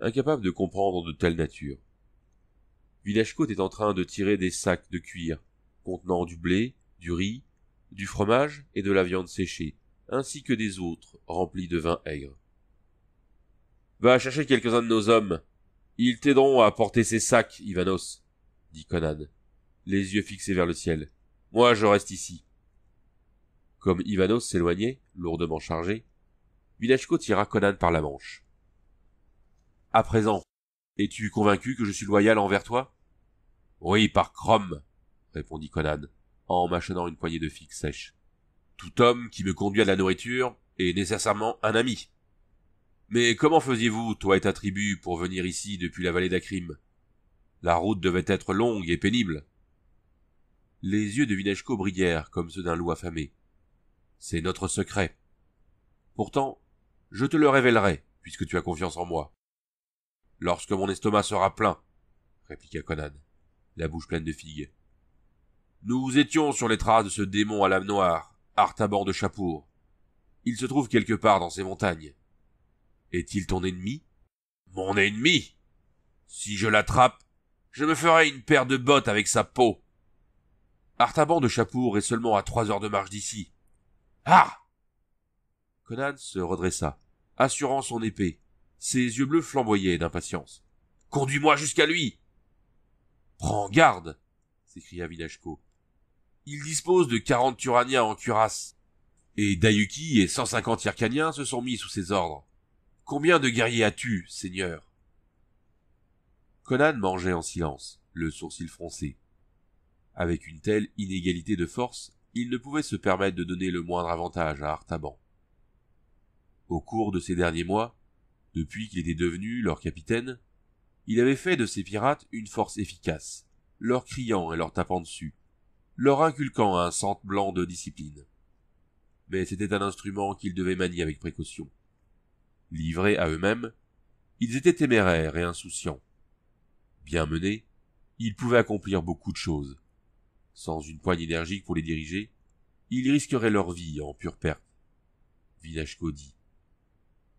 incapable de comprendre de telle nature. Vinashko est en train de tirer des sacs de cuir contenant du blé, du riz, du fromage et de la viande séchée, ainsi que des autres remplis de vin aigre. Va chercher quelques-uns de nos hommes. Ils t'aideront à porter ces sacs, Ivanos, dit Conan, les yeux fixés vers le ciel. Moi, je reste ici. Comme Ivanos s'éloignait, lourdement chargé, Vinachko tira Conan par la manche. À présent, es-tu convaincu que je suis loyal envers toi? Oui, par Crom, répondit Conan, en mâchonnant une poignée de figues sèches. Tout homme qui me conduit à la nourriture est nécessairement un ami. Mais comment faisiez-vous, toi et ta tribu, pour venir ici depuis la vallée d'Akrim La route devait être longue et pénible. Les yeux de Vineshko brillèrent comme ceux d'un loup affamé. C'est notre secret. Pourtant, je te le révélerai, puisque tu as confiance en moi. Lorsque mon estomac sera plein, répliqua Conan, la bouche pleine de figues. Nous étions sur les traces de ce démon à l'âme noire, Artaban de Chapour. Il se trouve quelque part dans ces montagnes. Est-il ton ennemi Mon ennemi Si je l'attrape, je me ferai une paire de bottes avec sa peau. Artaban de Chapour est seulement à trois heures de marche d'ici. Ah Conan se redressa, assurant son épée. Ses yeux bleus flamboyaient d'impatience. Conduis-moi jusqu'à lui Prends garde s'écria il dispose de quarante Turaniens en cuirasse, et Dayuki et 150 Irkaniens se sont mis sous ses ordres. Combien de guerriers as-tu, seigneur Conan mangeait en silence, le sourcil froncé. Avec une telle inégalité de force, il ne pouvait se permettre de donner le moindre avantage à Artaban. Au cours de ces derniers mois, depuis qu'il était devenu leur capitaine, il avait fait de ces pirates une force efficace, leur criant et leur tapant dessus, leur inculquant un blanc de discipline. Mais c'était un instrument qu'ils devaient manier avec précaution. Livrés à eux-mêmes, ils étaient téméraires et insouciants. Bien menés, ils pouvaient accomplir beaucoup de choses. Sans une poigne énergique pour les diriger, ils risqueraient leur vie en pure perte. Vinachko dit.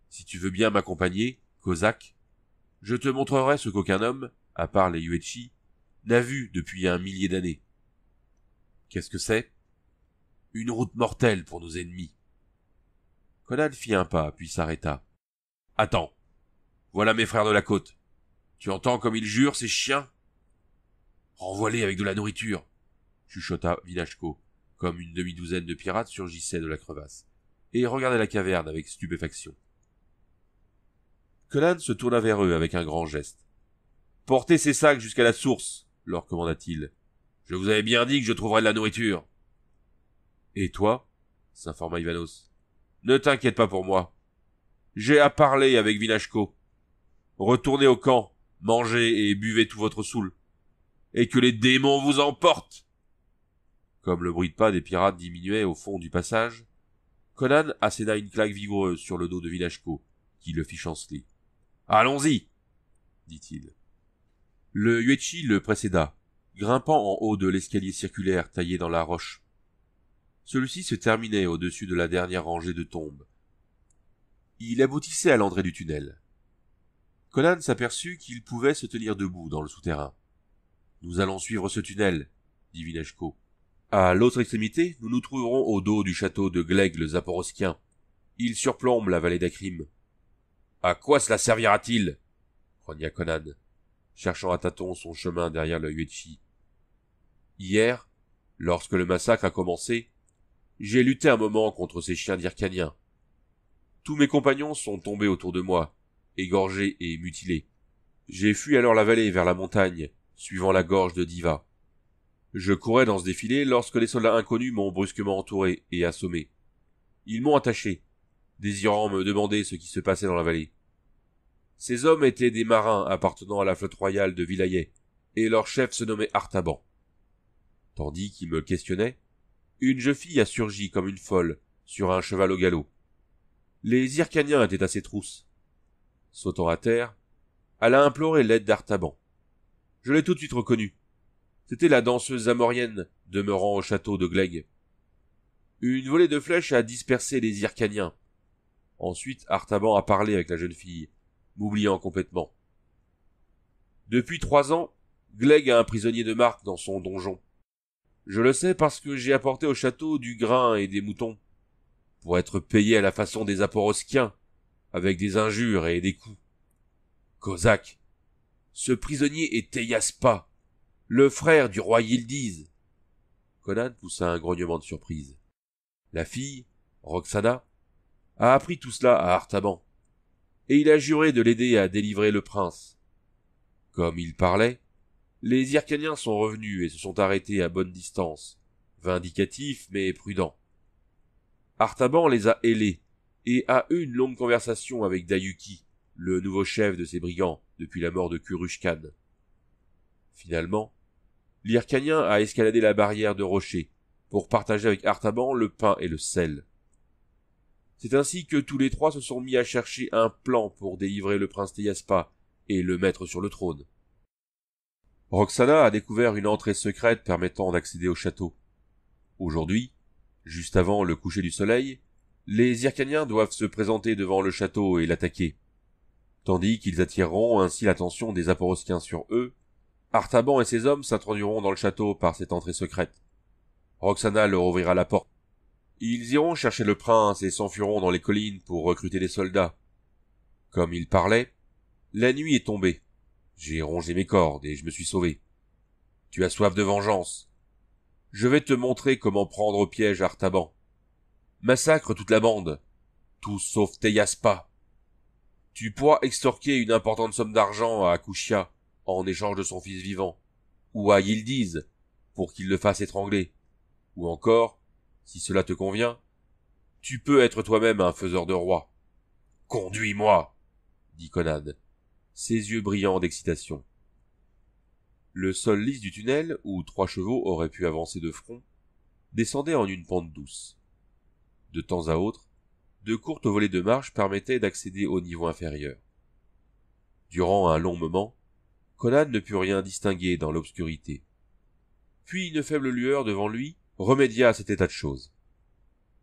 Si tu veux bien m'accompagner, Cosaque, je te montrerai ce qu'aucun homme, à part les Yuechi, n'a vu depuis un millier d'années. Qu'est-ce que c'est Une route mortelle pour nos ennemis. Conan fit un pas, puis s'arrêta. Attends. Voilà mes frères de la côte. Tu entends comme ils jurent, ces chiens renvoie avec de la nourriture, chuchota Villachko, comme une demi-douzaine de pirates surgissaient de la crevasse, et regardait la caverne avec stupéfaction. Conan se tourna vers eux avec un grand geste. Portez ces sacs jusqu'à la source, leur commanda-t-il, je vous avais bien dit que je trouverais de la nourriture. Et toi? s'informa Ivanos. Ne t'inquiète pas pour moi. J'ai à parler avec Vinachko. Retournez au camp, mangez et buvez tout votre soul. Et que les démons vous emportent! Comme le bruit de pas des pirates diminuait au fond du passage, Conan asséna une claque vigoureuse sur le dos de Vinachko, qui le fit chanceler. Allons-y! dit-il. Le Yuechi le précéda, grimpant en haut de l'escalier circulaire taillé dans la roche. Celui-ci se terminait au-dessus de la dernière rangée de tombes. Il aboutissait à l'entrée du tunnel. Conan s'aperçut qu'il pouvait se tenir debout dans le souterrain. Nous allons suivre ce tunnel, dit Vineshko. À l'autre extrémité, nous nous trouverons au dos du château de Gleg le Zaporoskien. Il surplombe la vallée d'Akrim. À quoi cela servira-t-il grogna Conan, cherchant à tâtons son chemin derrière le Hier, lorsque le massacre a commencé, j'ai lutté un moment contre ces chiens d'Ircaniens. Tous mes compagnons sont tombés autour de moi, égorgés et mutilés. J'ai fui alors la vallée vers la montagne, suivant la gorge de Diva. Je courais dans ce défilé lorsque les soldats inconnus m'ont brusquement entouré et assommé. Ils m'ont attaché, désirant me demander ce qui se passait dans la vallée. Ces hommes étaient des marins appartenant à la flotte royale de Vilayet, et leur chef se nommait Artaban tandis qu'il me questionnait, une jeune fille a surgi comme une folle, sur un cheval au galop. Les Ircaniens étaient à ses trousses. Sautant à terre, elle a imploré l'aide d'Artaban. Je l'ai tout de suite reconnue. C'était la danseuse amorienne, demeurant au château de Gleg. Une volée de flèches a dispersé les Ircaniens. Ensuite, Artaban a parlé avec la jeune fille, m'oubliant complètement. Depuis trois ans, Gleg a un prisonnier de marque dans son donjon. Je le sais parce que j'ai apporté au château du grain et des moutons, pour être payé à la façon des aporosquiens, avec des injures et des coups. Cosaque, ce prisonnier est Eyaspa, le frère du roi Yildiz. Conan poussa un grognement de surprise. La fille, Roxana, a appris tout cela à Artaban, et il a juré de l'aider à délivrer le prince. Comme il parlait, les Irkaniens sont revenus et se sont arrêtés à bonne distance, vindicatifs mais prudents. Artaban les a hélés et a eu une longue conversation avec Dayuki, le nouveau chef de ses brigands depuis la mort de Kurushkan. Finalement, l'Irkanien a escaladé la barrière de rochers pour partager avec Artaban le pain et le sel. C'est ainsi que tous les trois se sont mis à chercher un plan pour délivrer le prince Teyaspa et le mettre sur le trône. Roxana a découvert une entrée secrète permettant d'accéder au château. Aujourd'hui, juste avant le coucher du soleil, les Irkaniens doivent se présenter devant le château et l'attaquer. Tandis qu'ils attireront ainsi l'attention des Aporoskiens sur eux, Artaban et ses hommes s'introduiront dans le château par cette entrée secrète. Roxana leur ouvrira la porte. Ils iront chercher le prince et s'enfuiront dans les collines pour recruter des soldats. Comme ils parlaient, la nuit est tombée. J'ai rongé mes cordes et je me suis sauvé. Tu as soif de vengeance. Je vais te montrer comment prendre au piège Artaban. Massacre toute la bande. Tout sauf Teyaspa. Tu pourras extorquer une importante somme d'argent à Akushia en échange de son fils vivant, ou à Yildiz pour qu'il le fasse étrangler, ou encore, si cela te convient, tu peux être toi-même un faiseur de roi. Conduis-moi, dit Conan ses yeux brillants d'excitation. Le sol lisse du tunnel, où trois chevaux auraient pu avancer de front, descendait en une pente douce. De temps à autre, de courtes volées de marche permettaient d'accéder au niveau inférieur. Durant un long moment, Conan ne put rien distinguer dans l'obscurité. Puis une faible lueur devant lui remédia à cet état de choses.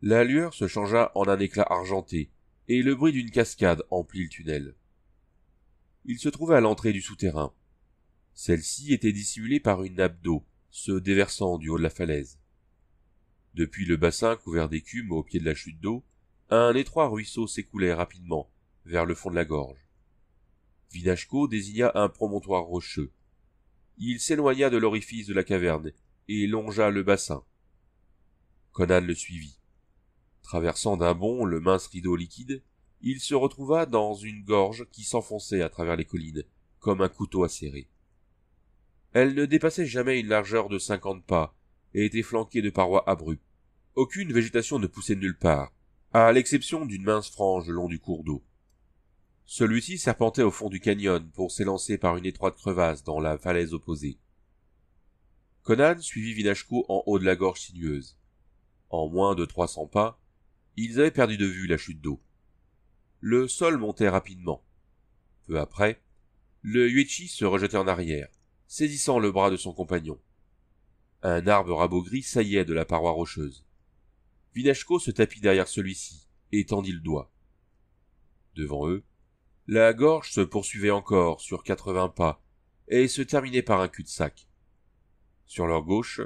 La lueur se changea en un éclat argenté, et le bruit d'une cascade emplit le tunnel il se trouvait à l'entrée du souterrain. Celle-ci était dissimulée par une nappe d'eau, se déversant du haut de la falaise. Depuis le bassin couvert d'écume au pied de la chute d'eau, un étroit ruisseau s'écoulait rapidement vers le fond de la gorge. Vinachko désigna un promontoire rocheux. Il s'éloigna de l'orifice de la caverne et longea le bassin. Conan le suivit. Traversant d'un bond le mince rideau liquide, il se retrouva dans une gorge qui s'enfonçait à travers les collines, comme un couteau acéré. Elle ne dépassait jamais une largeur de cinquante pas, et était flanquée de parois abruptes. Aucune végétation ne poussait nulle part, à l'exception d'une mince frange le long du cours d'eau. Celui-ci serpentait au fond du canyon pour s'élancer par une étroite crevasse dans la falaise opposée. Conan suivit Vinashko en haut de la gorge sinueuse. En moins de trois cents pas, ils avaient perdu de vue la chute d'eau le sol montait rapidement. Peu après, le Yuechi se rejetait en arrière, saisissant le bras de son compagnon. Un arbre gris saillait de la paroi rocheuse. Vinashko se tapit derrière celui-ci et tendit le doigt. Devant eux, la gorge se poursuivait encore sur quatre-vingts pas et se terminait par un cul-de-sac. Sur leur gauche,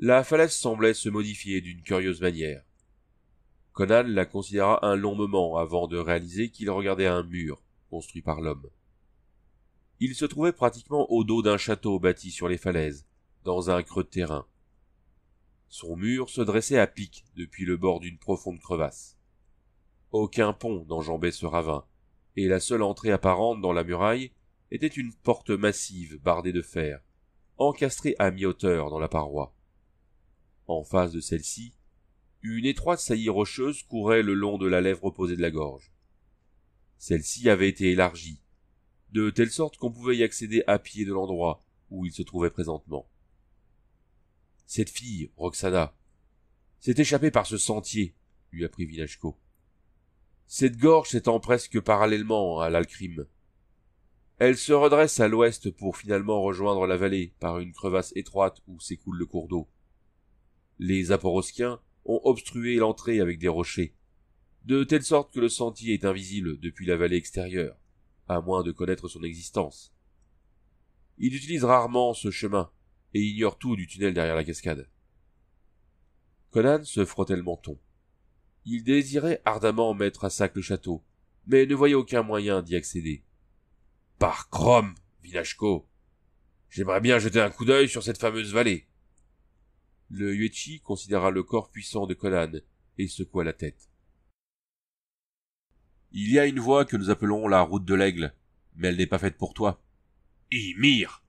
la falaise semblait se modifier d'une curieuse manière. Conan la considéra un long moment avant de réaliser qu'il regardait un mur construit par l'homme. Il se trouvait pratiquement au dos d'un château bâti sur les falaises, dans un creux de terrain. Son mur se dressait à pic depuis le bord d'une profonde crevasse. Aucun pont n'enjambait ce ravin, et la seule entrée apparente dans la muraille était une porte massive bardée de fer, encastrée à mi-hauteur dans la paroi. En face de celle-ci, une étroite saillie rocheuse courait le long de la lèvre opposée de la gorge. Celle-ci avait été élargie, de telle sorte qu'on pouvait y accéder à pied de l'endroit où il se trouvait présentement. Cette fille, Roxana, s'est échappée par ce sentier, lui apprit Vinachko. Cette gorge s'étend presque parallèlement à l'Alcrime. Elle se redresse à l'ouest pour finalement rejoindre la vallée par une crevasse étroite où s'écoule le cours d'eau. Les Aporoskiens ont obstrué l'entrée avec des rochers, de telle sorte que le sentier est invisible depuis la vallée extérieure, à moins de connaître son existence. Il utilise rarement ce chemin et ignore tout du tunnel derrière la cascade. Conan se frottait le menton. Il désirait ardemment mettre à sac le château, mais ne voyait aucun moyen d'y accéder. Par Crom, Vinachko, j'aimerais bien jeter un coup d'œil sur cette fameuse vallée. Le Yuechi considéra le corps puissant de Conan et secoua la tête. Il y a une voie que nous appelons la route de l'aigle, mais elle n'est pas faite pour toi. Ymir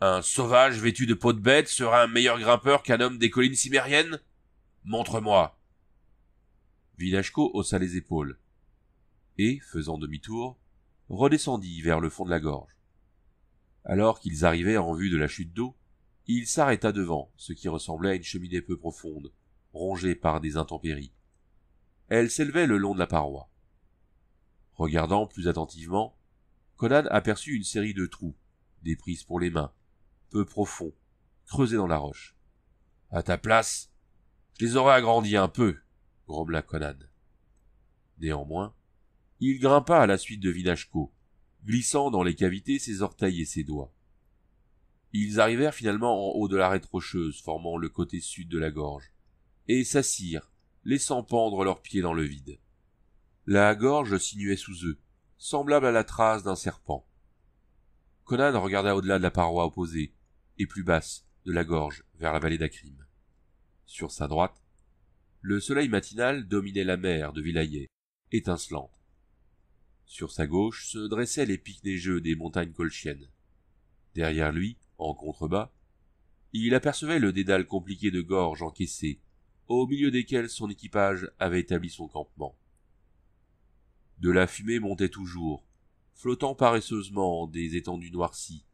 Un sauvage vêtu de peau de bête sera un meilleur grimpeur qu'un homme des collines cimériennes Montre-moi Vinachko haussa les épaules et, faisant demi-tour, redescendit vers le fond de la gorge. Alors qu'ils arrivaient en vue de la chute d'eau, il s'arrêta devant ce qui ressemblait à une cheminée peu profonde, rongée par des intempéries. Elle s'élevait le long de la paroi. Regardant plus attentivement, Conan aperçut une série de trous, des prises pour les mains, peu profonds, creusés dans la roche. À ta place, je les aurais agrandis un peu, grommela Conan. Néanmoins, il grimpa à la suite de Vinachko, glissant dans les cavités ses orteils et ses doigts. Ils arrivèrent finalement en haut de la rétrocheuse, formant le côté sud de la gorge, et s'assirent, laissant pendre leurs pieds dans le vide. La gorge sinuait sous eux, semblable à la trace d'un serpent. Conan regarda au-delà de la paroi opposée, et plus basse, de la gorge, vers la vallée d'Akrim. Sur sa droite, le soleil matinal dominait la mer de Vilayet, étincelante. Sur sa gauche se dressaient les pics neigeux des montagnes colchiennes. Derrière lui, en contrebas, il apercevait le dédale compliqué de gorges encaissées, au milieu desquelles son équipage avait établi son campement. De la fumée montait toujours, flottant paresseusement des étendues noircies,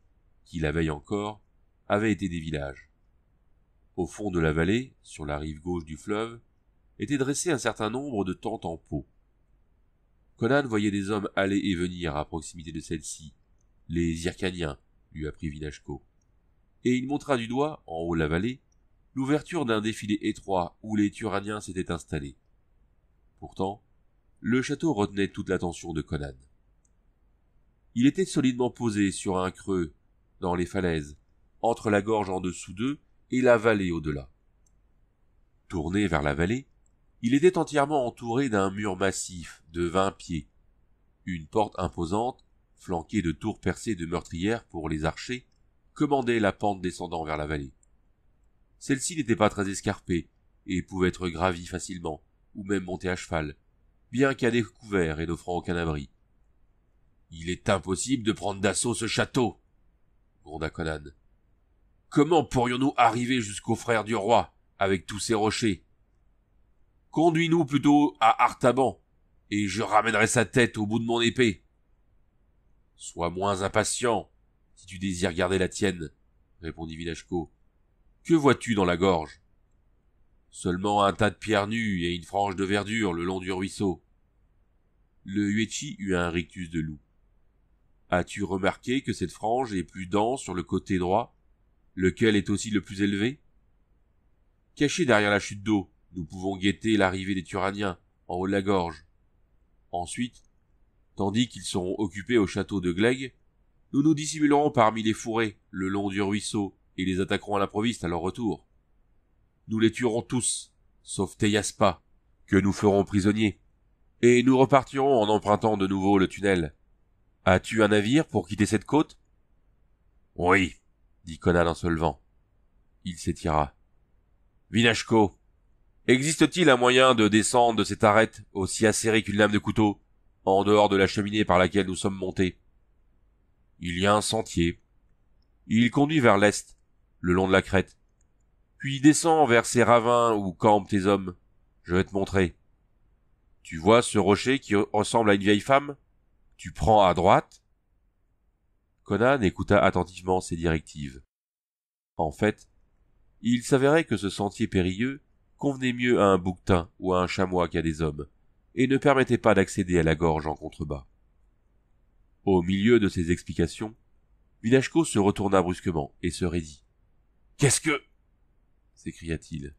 qui la veille encore avaient été des villages. Au fond de la vallée, sur la rive gauche du fleuve, étaient dressés un certain nombre de tentes en peau. Conan voyait des hommes aller et venir à proximité de celle-ci, les Ircaniens, lui apprit Vinashko et il montra du doigt, en haut de la vallée, l'ouverture d'un défilé étroit où les Turaniens s'étaient installés. Pourtant, le château retenait toute l'attention de Conan. Il était solidement posé sur un creux, dans les falaises, entre la gorge en dessous d'eux et la vallée au-delà. Tourné vers la vallée, il était entièrement entouré d'un mur massif de vingt pieds, une porte imposante, flanquée de tours percées de meurtrières pour les archers, commandait la pente descendant vers la vallée. Celle-ci n'était pas très escarpée, et pouvait être gravie facilement, ou même montée à cheval, bien qu'à découvert et n'offrant aucun abri. Il est impossible de prendre d'assaut ce château, gronda Conan. Comment pourrions-nous arriver jusqu'aux frères du roi, avec tous ces rochers? Conduis-nous plutôt à Artaban, et je ramènerai sa tête au bout de mon épée. Sois moins impatient, si tu désires garder la tienne, répondit Vilashko. que vois-tu dans la gorge Seulement un tas de pierres nues et une frange de verdure le long du ruisseau. Le Huechi eut un rictus de loup. As-tu remarqué que cette frange est plus dense sur le côté droit, lequel est aussi le plus élevé Caché derrière la chute d'eau, nous pouvons guetter l'arrivée des Turaniens en haut de la gorge. Ensuite, tandis qu'ils seront occupés au château de Gleg, nous nous dissimulerons parmi les fourrés, le long du ruisseau, et les attaquerons à l'improviste à leur retour. Nous les tuerons tous, sauf Teyaspa, que nous ferons prisonniers, et nous repartirons en empruntant de nouveau le tunnel. As-tu un navire pour quitter cette côte Oui, dit Conan en se levant. Il s'étira. Vinachko, existe-t-il un moyen de descendre de cette arête aussi acérée qu'une lame de couteau, en dehors de la cheminée par laquelle nous sommes montés il y a un sentier. Il conduit vers l'est, le long de la crête. Puis descend vers ces ravins où campent tes hommes. Je vais te montrer. Tu vois ce rocher qui ressemble à une vieille femme Tu prends à droite Conan écouta attentivement ses directives. En fait, il s'avérait que ce sentier périlleux convenait mieux à un bouquetin ou à un chamois qu'à des hommes, et ne permettait pas d'accéder à la gorge en contrebas. Au milieu de ces explications, Vinachko se retourna brusquement et se raidit. Qu'est-ce que s'écria-t-il.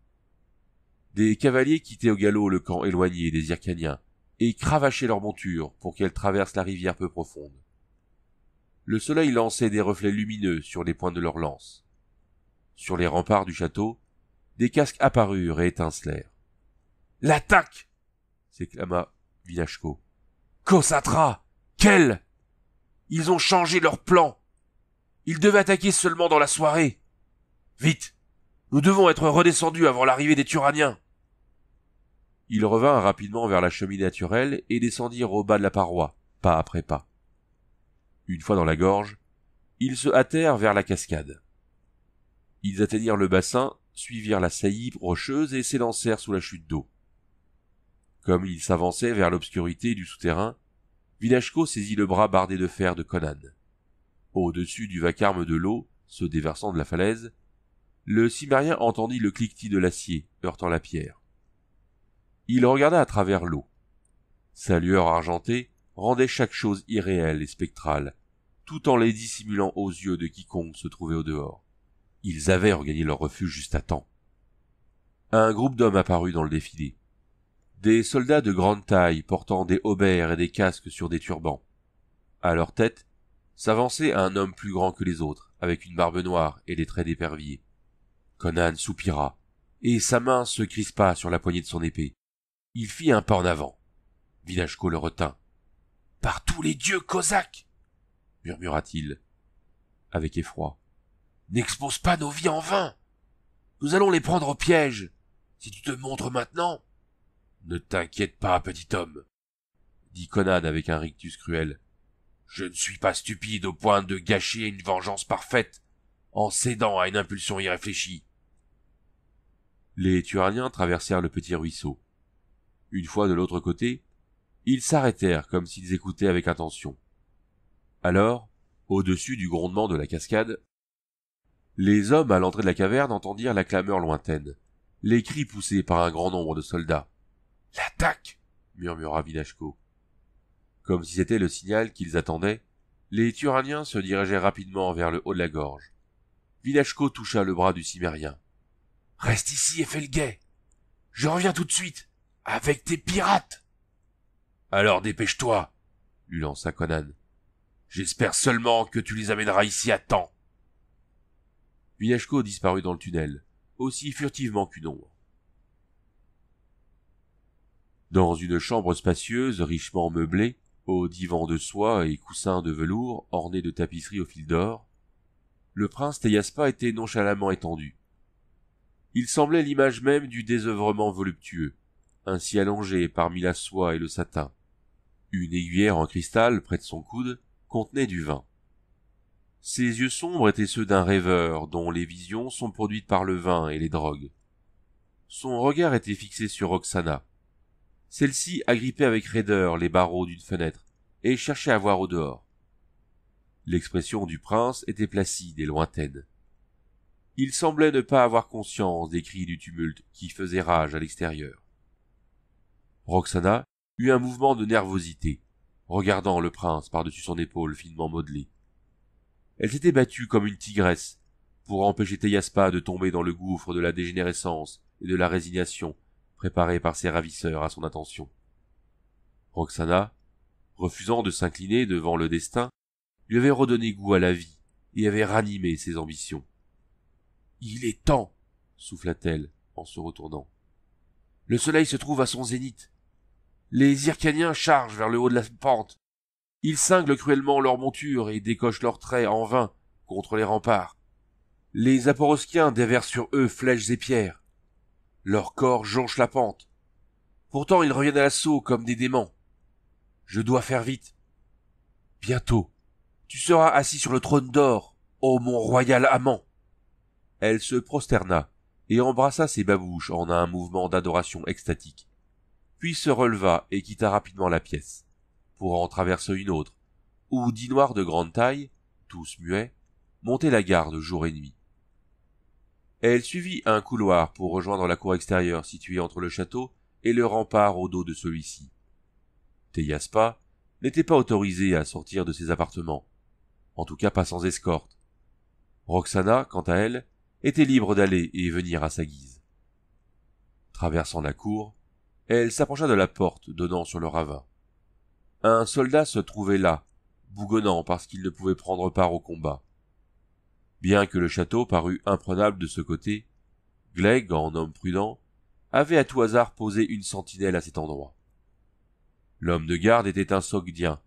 Des cavaliers quittaient au galop le camp éloigné des Ircaniens et cravachaient leurs montures pour qu'elles traversent la rivière peu profonde. Le soleil lançait des reflets lumineux sur les points de leurs lances. Sur les remparts du château, des casques apparurent et étincelèrent. L'attaque s'éclama Vinachko. Kosatra Quelle ils ont changé leur plan. Ils devaient attaquer seulement dans la soirée. Vite. Nous devons être redescendus avant l'arrivée des Turaniens. Ils revinrent rapidement vers la cheminée naturelle et descendirent au bas de la paroi, pas après pas. Une fois dans la gorge, ils se hâtèrent vers la cascade. Ils atteignirent le bassin, suivirent la saillie rocheuse et s'élancèrent sous la chute d'eau. Comme ils s'avançaient vers l'obscurité du souterrain, Vinachko saisit le bras bardé de fer de Conan. Au-dessus du vacarme de l'eau, se déversant de la falaise, le cimérien entendit le cliquetis de l'acier heurtant la pierre. Il regarda à travers l'eau. Sa lueur argentée rendait chaque chose irréelle et spectrale, tout en les dissimulant aux yeux de quiconque se trouvait au dehors. Ils avaient regagné leur refuge juste à temps. Un groupe d'hommes apparut dans le défilé. Des soldats de grande taille portant des auberts et des casques sur des turbans. À leur tête, s'avançait un homme plus grand que les autres, avec une barbe noire et des traits d'épervier. Conan soupira, et sa main se crispa sur la poignée de son épée. Il fit un pas en avant. Villageco le retint. Par tous les dieux cosaques murmura-t-il, avec effroi. N'expose pas nos vies en vain. Nous allons les prendre au piège. Si tu te montres maintenant, ne t'inquiète pas, petit homme, dit Conan avec un rictus cruel. Je ne suis pas stupide au point de gâcher une vengeance parfaite en cédant à une impulsion irréfléchie. Les Turaniens traversèrent le petit ruisseau. Une fois de l'autre côté, ils s'arrêtèrent comme s'ils écoutaient avec attention. Alors, au-dessus du grondement de la cascade, les hommes à l'entrée de la caverne entendirent la clameur lointaine, les cris poussés par un grand nombre de soldats. L'attaque murmura Vinashko. Comme si c'était le signal qu'ils attendaient, les Turaniens se dirigeaient rapidement vers le haut de la gorge. Vinashko toucha le bras du cimérien. Reste ici et fais le guet. Je reviens tout de suite. Avec tes pirates. Alors dépêche-toi, lui lança Conan. J'espère seulement que tu les amèneras ici à temps. Vinashko disparut dans le tunnel, aussi furtivement qu'une ombre dans une chambre spacieuse richement meublée, aux divans de soie et coussins de velours ornés de tapisseries au fil d'or, le prince Teyaspa était nonchalamment étendu. Il semblait l'image même du désœuvrement voluptueux, ainsi allongé parmi la soie et le satin. Une aiguillère en cristal près de son coude contenait du vin. Ses yeux sombres étaient ceux d'un rêveur dont les visions sont produites par le vin et les drogues. Son regard était fixé sur Roxana, celle-ci agrippait avec raideur les barreaux d'une fenêtre et cherchait à voir au dehors. L'expression du prince était placide et lointaine. Il semblait ne pas avoir conscience des cris du tumulte qui faisait rage à l'extérieur. Roxana eut un mouvement de nervosité, regardant le prince par-dessus son épaule finement modelée. Elle s'était battue comme une tigresse pour empêcher Teyaspa de tomber dans le gouffre de la dégénérescence et de la résignation préparé par ses ravisseurs à son attention. Roxana, refusant de s'incliner devant le destin, lui avait redonné goût à la vie et avait ranimé ses ambitions. Il est temps, souffla-t-elle en se retournant. Le soleil se trouve à son zénith. Les Ircaniens chargent vers le haut de la pente. Ils cinglent cruellement leurs montures et décochent leurs traits en vain contre les remparts. Les Aporoskiens déversent sur eux flèches et pierres. Leur corps jonche la pente. Pourtant ils reviennent à l'assaut comme des démons. Je dois faire vite. Bientôt, tu seras assis sur le trône d'or, ô mon royal amant. Elle se prosterna et embrassa ses babouches en un mouvement d'adoration extatique, puis se releva et quitta rapidement la pièce, pour en traverser une autre, où dix noirs de grande taille, tous muets, montaient la garde jour et nuit elle suivit un couloir pour rejoindre la cour extérieure située entre le château et le rempart au dos de celui-ci. Teyaspa n'était pas autorisé à sortir de ses appartements, en tout cas pas sans escorte. Roxana, quant à elle, était libre d'aller et venir à sa guise. Traversant la cour, elle s'approcha de la porte donnant sur le ravin. Un soldat se trouvait là, bougonnant parce qu'il ne pouvait prendre part au combat bien que le château parût imprenable de ce côté, Glegg, en homme prudent, avait à tout hasard posé une sentinelle à cet endroit. L'homme de garde était un sogdien.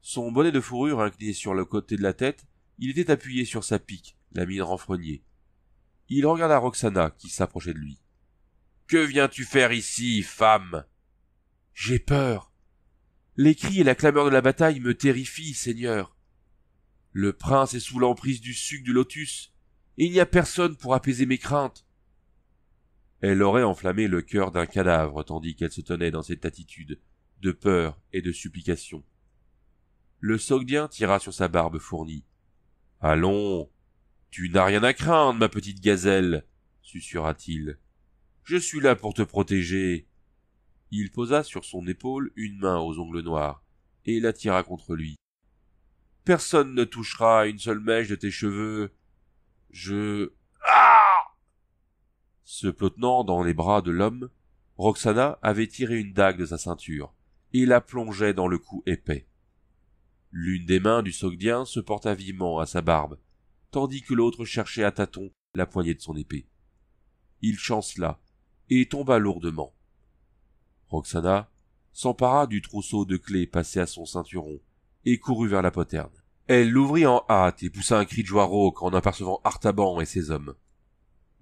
Son bonnet de fourrure incliné sur le côté de la tête, il était appuyé sur sa pique, la mine renfrognée. Il regarda Roxana, qui s'approchait de lui. Que viens-tu faire ici, femme J'ai peur. Les cris et la clameur de la bataille me terrifient, Seigneur. Le prince est sous l'emprise du suc du lotus, et il n'y a personne pour apaiser mes craintes. Elle aurait enflammé le cœur d'un cadavre tandis qu'elle se tenait dans cette attitude de peur et de supplication. Le Sogdien tira sur sa barbe fournie. Allons, tu n'as rien à craindre, ma petite gazelle, susurra-t-il. Je suis là pour te protéger. Il posa sur son épaule une main aux ongles noirs et l'attira contre lui. Personne ne touchera une seule mèche de tes cheveux. Je... Ah Se plotenant dans les bras de l'homme, Roxana avait tiré une dague de sa ceinture et la plongeait dans le cou épais. L'une des mains du Sogdien se porta vivement à sa barbe, tandis que l'autre cherchait à tâtons la poignée de son épée. Il chancela et tomba lourdement. Roxana s'empara du trousseau de clés passé à son ceinturon et courut vers la poterne. Elle l'ouvrit en hâte et poussa un cri de joie rauque en apercevant Artaban et ses hommes.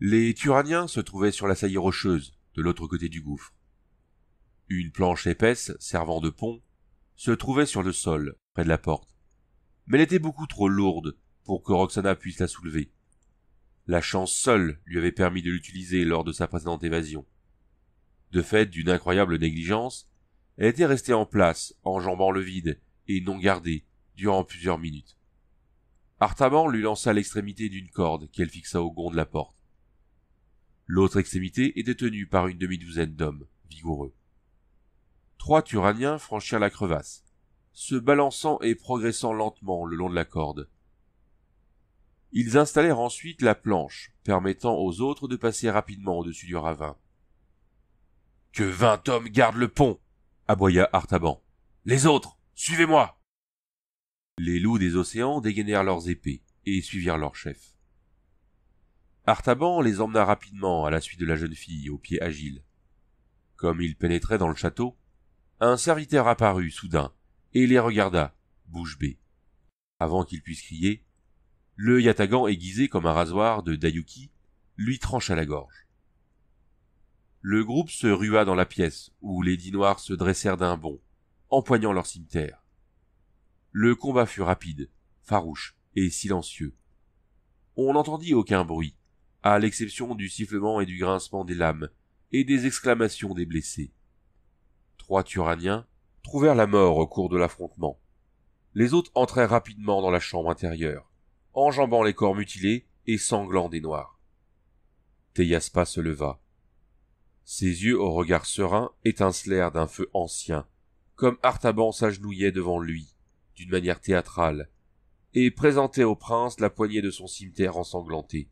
Les Turaniens se trouvaient sur la saillie rocheuse, de l'autre côté du gouffre. Une planche épaisse, servant de pont, se trouvait sur le sol, près de la porte. Mais elle était beaucoup trop lourde pour que Roxana puisse la soulever. La chance seule lui avait permis de l'utiliser lors de sa précédente évasion. De fait d'une incroyable négligence, elle était restée en place, enjambant le vide, et non gardés durant plusieurs minutes. Artaban lui lança l'extrémité d'une corde qu'elle fixa au gond de la porte. L'autre extrémité était tenue par une demi-douzaine d'hommes, vigoureux. Trois Turaniens franchirent la crevasse, se balançant et progressant lentement le long de la corde. Ils installèrent ensuite la planche, permettant aux autres de passer rapidement au-dessus du ravin. Que vingt hommes gardent le pont aboya Artaban. Les autres Suivez-moi Les loups des océans dégainèrent leurs épées et suivirent leur chef. Artaban les emmena rapidement à la suite de la jeune fille aux pieds agiles. Comme ils pénétraient dans le château, un serviteur apparut soudain et les regarda, bouche bée. Avant qu'ils puissent crier, le yatagan aiguisé comme un rasoir de Dayuki lui trancha la gorge. Le groupe se rua dans la pièce où les dix noirs se dressèrent d'un bond, empoignant leur cimetière. Le combat fut rapide, farouche et silencieux. On n'entendit aucun bruit, à l'exception du sifflement et du grincement des lames, et des exclamations des blessés. Trois Turaniens trouvèrent la mort au cours de l'affrontement. Les autres entrèrent rapidement dans la chambre intérieure, enjambant les corps mutilés et sanglants des Noirs. Teyaspa se leva. Ses yeux au regard serein étincelèrent d'un feu ancien, comme Artaban s'agenouillait devant lui, d'une manière théâtrale, et présentait au prince la poignée de son cimetière ensanglanté.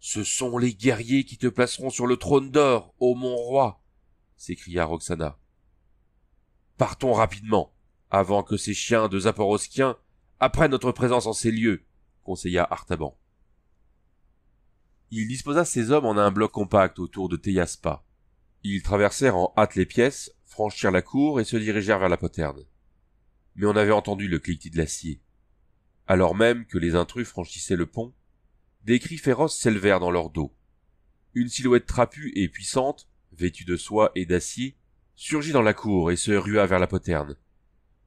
Ce sont les guerriers qui te placeront sur le trône d'or, ô mon roi! s'écria Roxana. Partons rapidement, avant que ces chiens de Zaporoskiens apprennent notre présence en ces lieux, conseilla Artaban. Il disposa ses hommes en un bloc compact autour de Teyaspa. Ils traversèrent en hâte les pièces, franchirent la cour et se dirigèrent vers la poterne. Mais on avait entendu le cliquetis de l'acier. Alors même que les intrus franchissaient le pont, des cris féroces s'élevèrent dans leur dos. Une silhouette trapue et puissante, vêtue de soie et d'acier, surgit dans la cour et se rua vers la poterne.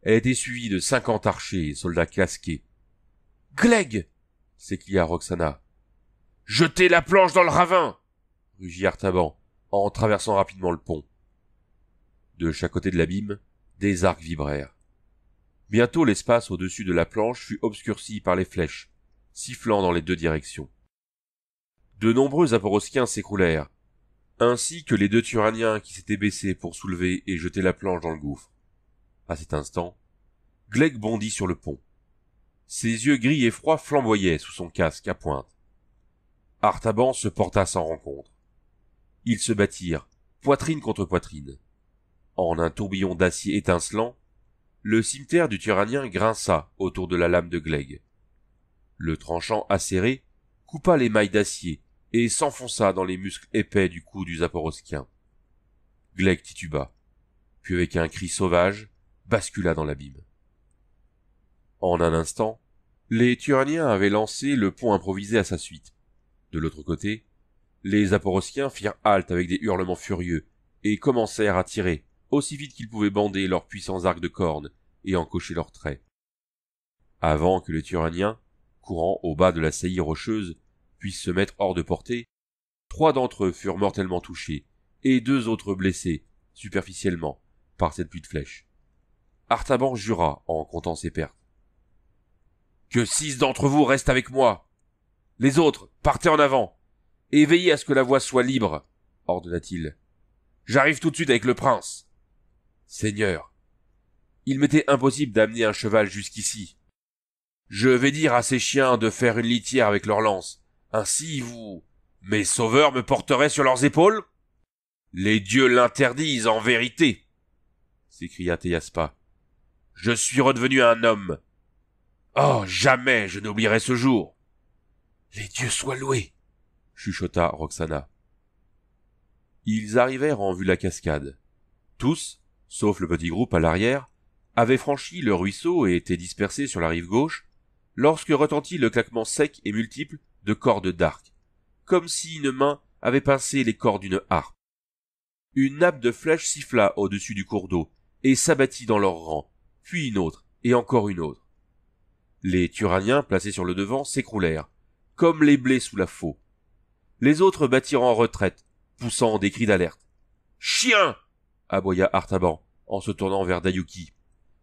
Elle était suivie de cinquante archers et soldats casqués. Gleg! s'écria Roxana. Jetez la planche dans le ravin! rugit Artaban, en traversant rapidement le pont. De chaque côté de l'abîme, des arcs vibrèrent. Bientôt l'espace au-dessus de la planche fut obscurci par les flèches, sifflant dans les deux directions. De nombreux aporoskiens s'écroulèrent, ainsi que les deux Turaniens qui s'étaient baissés pour soulever et jeter la planche dans le gouffre. À cet instant, Glegg bondit sur le pont. Ses yeux gris et froids flamboyaient sous son casque à pointe. Artaban se porta sans rencontre. Ils se battirent, poitrine contre poitrine. En un tourbillon d'acier étincelant, le cimetière du Tyrannien grinça autour de la lame de Gleg. Le tranchant acéré coupa les mailles d'acier et s'enfonça dans les muscles épais du cou du Zaporoskien. Gleg tituba, puis avec un cri sauvage, bascula dans l'abîme. En un instant, les Tyranniens avaient lancé le pont improvisé à sa suite. De l'autre côté, les Aporosiens firent halte avec des hurlements furieux, et commencèrent à tirer, aussi vite qu'ils pouvaient bander leurs puissants arcs de corne et encocher leurs traits. Avant que les Turanien, courant au bas de la saillie rocheuse, puissent se mettre hors de portée, trois d'entre eux furent mortellement touchés, et deux autres blessés, superficiellement, par cette pluie de flèches. Artaban jura en comptant ses pertes. Que six d'entre vous restent avec moi. Les autres, partez en avant et veillez à ce que la voie soit libre, ordonna-t-il. J'arrive tout de suite avec le prince. Seigneur, il m'était impossible d'amener un cheval jusqu'ici. Je vais dire à ces chiens de faire une litière avec leurs lances. Ainsi vous, mes sauveurs me porteraient sur leurs épaules? Les dieux l'interdisent en vérité, s'écria Théaspa. Je suis redevenu un homme. Oh, jamais je n'oublierai ce jour. Les dieux soient loués, chuchota Roxana. Ils arrivèrent en vue de la cascade. Tous, sauf le petit groupe à l'arrière, avaient franchi le ruisseau et étaient dispersés sur la rive gauche, lorsque retentit le claquement sec et multiple de cordes d'arc, comme si une main avait pincé les cordes d'une harpe. Une nappe de flèches siffla au-dessus du cours d'eau et s'abattit dans leur rang, puis une autre et encore une autre. Les Turaniens placés sur le devant s'écroulèrent, comme les blés sous la faux, les autres battirent en retraite, poussant des cris d'alerte. Chien! aboya Artaban, en se tournant vers Dayuki.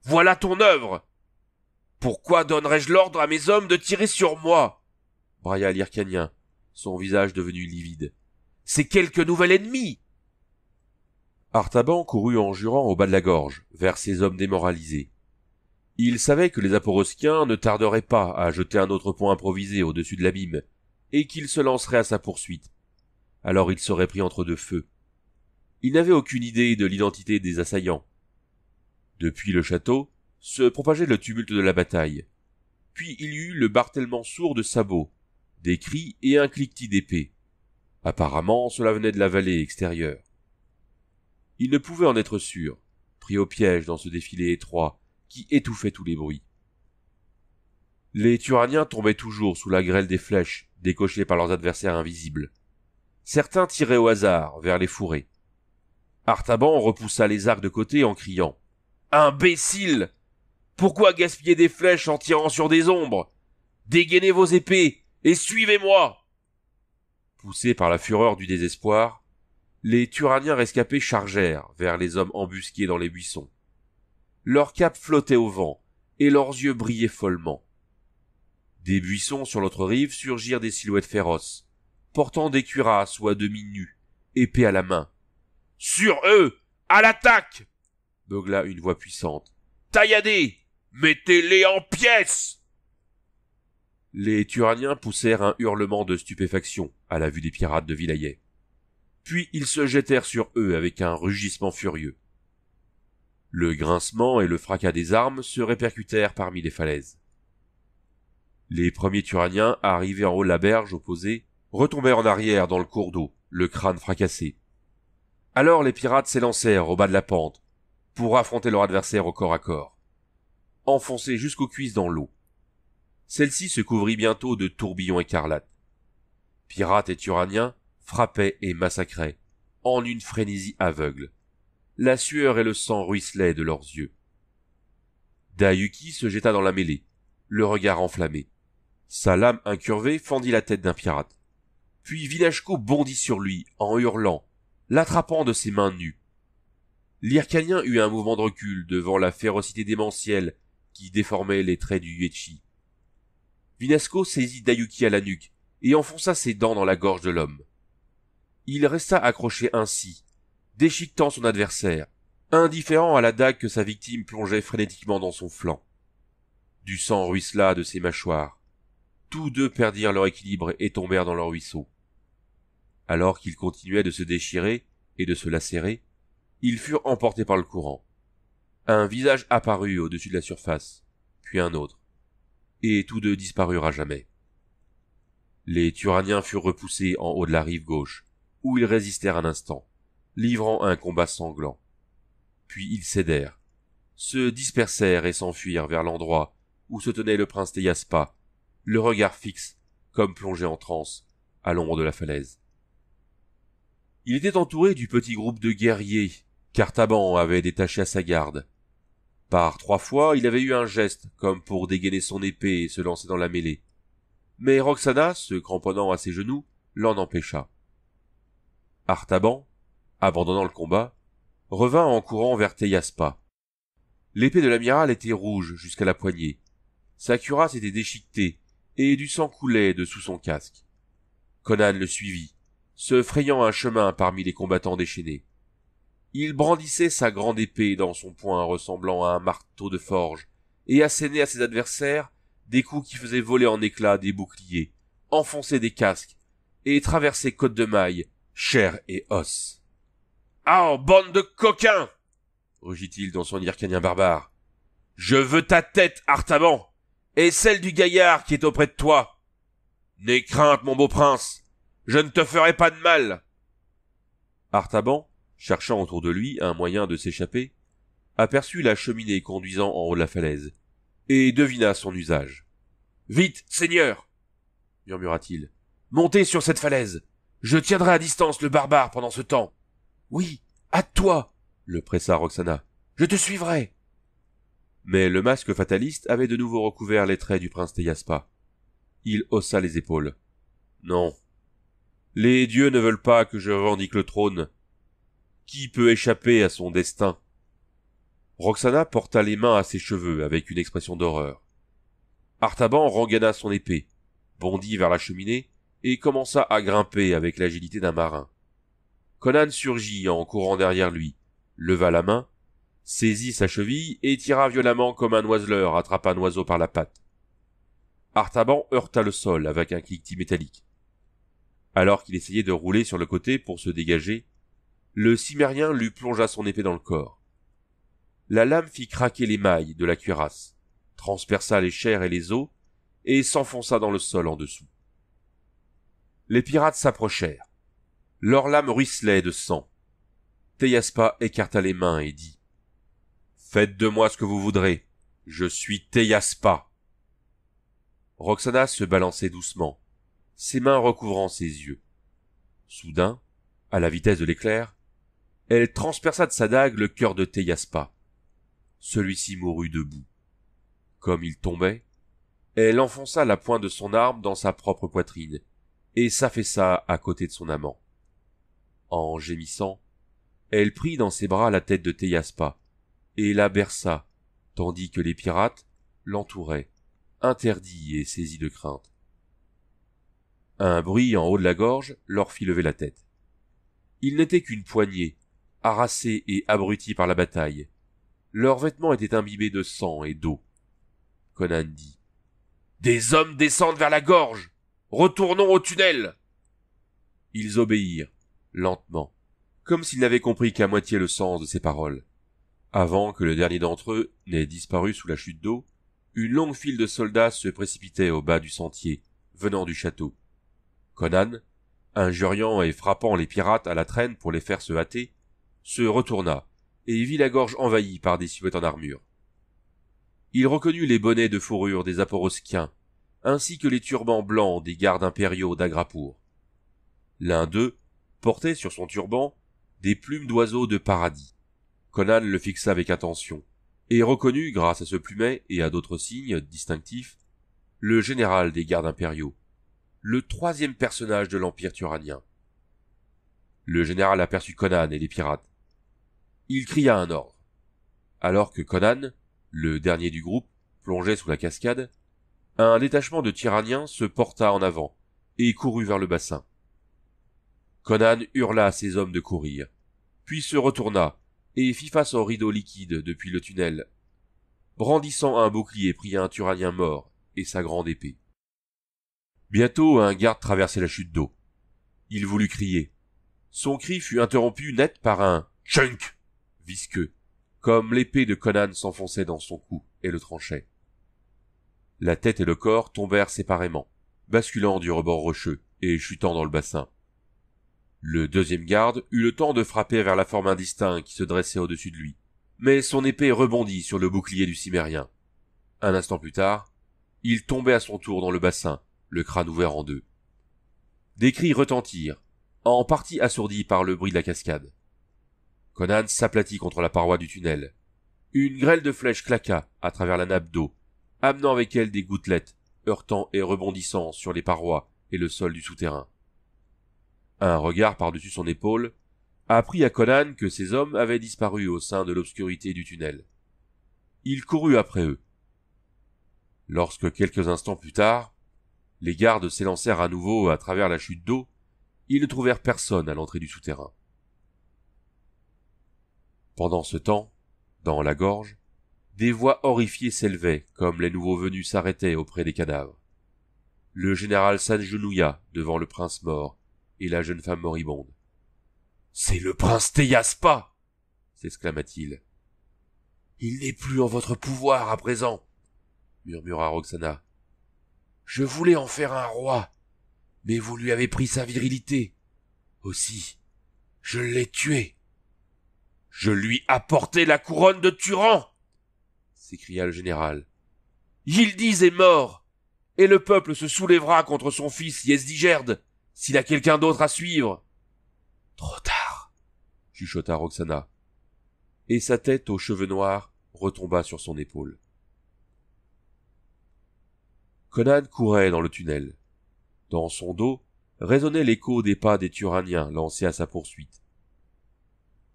Voilà ton œuvre! Pourquoi donnerais-je l'ordre à mes hommes de tirer sur moi? brailla l'Ircanien, son visage devenu livide. C'est quelque nouvel ennemi! Artaban courut en jurant au bas de la gorge, vers ses hommes démoralisés. Il savait que les Aporoskiens ne tarderaient pas à jeter un autre pont improvisé au-dessus de l'abîme, et qu'il se lancerait à sa poursuite. Alors il serait pris entre deux feux. Il n'avait aucune idée de l'identité des assaillants. Depuis le château, se propageait le tumulte de la bataille. Puis il y eut le bartèlement sourd de sabots, des cris et un cliquetis d'épées. Apparemment, cela venait de la vallée extérieure. Il ne pouvait en être sûr, pris au piège dans ce défilé étroit qui étouffait tous les bruits. Les Turaniens tombaient toujours sous la grêle des flèches, décochés par leurs adversaires invisibles. Certains tiraient au hasard vers les fourrés. Artaban repoussa les arcs de côté en criant Imbécile! Pourquoi gaspiller des flèches en tirant sur des ombres? Dégainez vos épées et suivez-moi! Poussés par la fureur du désespoir, les Turaniens rescapés chargèrent vers les hommes embusqués dans les buissons. Leurs capes flottaient au vent, et leurs yeux brillaient follement. Des buissons sur l'autre rive surgirent des silhouettes féroces, portant des cuirasses ou à demi nues, épées à la main. Sur eux! À l'attaque! beugla une voix puissante. Tailladez! Mettez-les en pièces! Les Turaniens poussèrent un hurlement de stupéfaction à la vue des pirates de Vilayet. Puis ils se jetèrent sur eux avec un rugissement furieux. Le grincement et le fracas des armes se répercutèrent parmi les falaises. Les premiers Turaniens, arrivés en haut de la berge opposée, retombèrent en arrière dans le cours d'eau, le crâne fracassé. Alors les pirates s'élancèrent au bas de la pente, pour affronter leur adversaire au corps à corps. Enfoncés jusqu'aux cuisses dans l'eau. Celle-ci se couvrit bientôt de tourbillons écarlates. Pirates et Turaniens frappaient et massacraient, en une frénésie aveugle. La sueur et le sang ruisselaient de leurs yeux. Dayuki se jeta dans la mêlée, le regard enflammé. Sa lame incurvée fendit la tête d'un pirate. Puis Vinashko bondit sur lui, en hurlant, l'attrapant de ses mains nues. L'Ircanien eut un mouvement de recul devant la férocité démentielle qui déformait les traits du Yuechi. Vinasco saisit Dayuki à la nuque et enfonça ses dents dans la gorge de l'homme. Il resta accroché ainsi, déchiquetant son adversaire, indifférent à la dague que sa victime plongeait frénétiquement dans son flanc. Du sang ruissela de ses mâchoires tous deux perdirent leur équilibre et tombèrent dans leur ruisseau. Alors qu'ils continuaient de se déchirer et de se lacérer, ils furent emportés par le courant. Un visage apparut au-dessus de la surface, puis un autre, et tous deux disparurent à jamais. Les Turaniens furent repoussés en haut de la rive gauche, où ils résistèrent un instant, livrant un combat sanglant. Puis ils cédèrent, se dispersèrent et s'enfuirent vers l'endroit où se tenait le prince le regard fixe, comme plongé en transe, à l'ombre de la falaise. Il était entouré du petit groupe de guerriers qu'Artaban avait détaché à sa garde. Par trois fois, il avait eu un geste, comme pour dégainer son épée et se lancer dans la mêlée. Mais Roxana, se cramponnant à ses genoux, l'en empêcha. Artaban, abandonnant le combat, revint en courant vers Teyaspa. L'épée de l'amiral était rouge jusqu'à la poignée. Sa cuirasse était déchiquetée, et du sang coulait de sous son casque. Conan le suivit, se frayant un chemin parmi les combattants déchaînés. Il brandissait sa grande épée dans son poing ressemblant à un marteau de forge, et assénait à ses adversaires des coups qui faisaient voler en éclats des boucliers, enfoncer des casques, et traverser côtes de mailles, chair et os. Ah, bande de coquins! rugit-il dans son ircanien barbare. Je veux ta tête, Artaban! et celle du gaillard qui est auprès de toi. N'aie crainte, mon beau prince, je ne te ferai pas de mal. Artaban, cherchant autour de lui un moyen de s'échapper, aperçut la cheminée conduisant en haut de la falaise, et devina son usage. Vite, Seigneur murmura-t-il, montez sur cette falaise. Je tiendrai à distance le barbare pendant ce temps. Oui, à toi le pressa Roxana. Je te suivrai mais le masque fataliste avait de nouveau recouvert les traits du prince Teyaspa. Il haussa les épaules. Non. Les dieux ne veulent pas que je revendique le trône. Qui peut échapper à son destin? Roxana porta les mains à ses cheveux avec une expression d'horreur. Artaban rengaina son épée, bondit vers la cheminée et commença à grimper avec l'agilité d'un marin. Conan surgit en courant derrière lui, leva la main saisit sa cheville et tira violemment comme un oiseleur attrape un oiseau par la patte. Artaban heurta le sol avec un cliquetis métallique. Alors qu'il essayait de rouler sur le côté pour se dégager, le cimérien lui plongea son épée dans le corps. La lame fit craquer les mailles de la cuirasse, transperça les chairs et les os, et s'enfonça dans le sol en dessous. Les pirates s'approchèrent. Leurs lames ruisselaient de sang. Teyaspa écarta les mains et dit Faites de moi ce que vous voudrez. Je suis Teyaspa. Roxana se balançait doucement, ses mains recouvrant ses yeux. Soudain, à la vitesse de l'éclair, elle transperça de sa dague le cœur de Teyaspa. Celui-ci mourut debout. Comme il tombait, elle enfonça la pointe de son arme dans sa propre poitrine et s'affaissa à côté de son amant. En gémissant, elle prit dans ses bras la tête de Teyaspa et la berça, tandis que les pirates l'entouraient, interdits et saisis de crainte. Un bruit en haut de la gorge leur fit lever la tête. Ils n'étaient qu'une poignée, harassés et abrutis par la bataille. Leurs vêtements étaient imbibés de sang et d'eau. Conan dit. Des hommes descendent vers la gorge. Retournons au tunnel. Ils obéirent, lentement, comme s'ils n'avaient compris qu'à moitié le sens de ces paroles. Avant que le dernier d'entre eux n'ait disparu sous la chute d'eau, une longue file de soldats se précipitait au bas du sentier, venant du château. Conan, injuriant et frappant les pirates à la traîne pour les faire se hâter, se retourna et vit la gorge envahie par des suettes en armure. Il reconnut les bonnets de fourrure des Aporoskiens, ainsi que les turbans blancs des gardes impériaux d'Agrapour. L'un d'eux portait sur son turban des plumes d'oiseaux de paradis. Conan le fixa avec attention, et reconnut, grâce à ce plumet et à d'autres signes distinctifs, le général des gardes impériaux, le troisième personnage de l'Empire Tyrannien. Le général aperçut Conan et les pirates. Il cria un ordre. Alors que Conan, le dernier du groupe, plongeait sous la cascade, un détachement de tyranniens se porta en avant et courut vers le bassin. Conan hurla à ses hommes de courir, puis se retourna et fit face au rideau liquide depuis le tunnel, brandissant un bouclier pria un Turanien mort et sa grande épée. Bientôt un garde traversait la chute d'eau. Il voulut crier. Son cri fut interrompu net par un chunk visqueux, comme l'épée de Conan s'enfonçait dans son cou et le tranchait. La tête et le corps tombèrent séparément, basculant du rebord rocheux et chutant dans le bassin. Le deuxième garde eut le temps de frapper vers la forme indistincte qui se dressait au-dessus de lui, mais son épée rebondit sur le bouclier du cimérien. Un instant plus tard, il tombait à son tour dans le bassin, le crâne ouvert en deux. Des cris retentirent, en partie assourdis par le bruit de la cascade. Conan s'aplatit contre la paroi du tunnel. Une grêle de flèches claqua à travers la nappe d'eau, amenant avec elle des gouttelettes, heurtant et rebondissant sur les parois et le sol du souterrain un regard par-dessus son épaule, apprit à Conan que ces hommes avaient disparu au sein de l'obscurité du tunnel. Il courut après eux. Lorsque quelques instants plus tard, les gardes s'élancèrent à nouveau à travers la chute d'eau, ils ne trouvèrent personne à l'entrée du souterrain. Pendant ce temps, dans la gorge, des voix horrifiées s'élevaient comme les nouveaux venus s'arrêtaient auprès des cadavres. Le général s'agenouilla devant le prince mort et la jeune femme moribonde. C'est le prince Théaspa! s'exclama-t-il. Il n'est plus en votre pouvoir à présent, murmura Roxana. Je voulais en faire un roi, mais vous lui avez pris sa virilité. Aussi, je l'ai tué. Je lui apportais la couronne de Turan! s'écria le général. Yildiz est mort, et le peuple se soulèvera contre son fils Yesdigerd, s'il a quelqu'un d'autre à suivre. Trop tard, chuchota Roxana. Et sa tête aux cheveux noirs retomba sur son épaule. Conan courait dans le tunnel. Dans son dos résonnait l'écho des pas des Turaniens lancés à sa poursuite.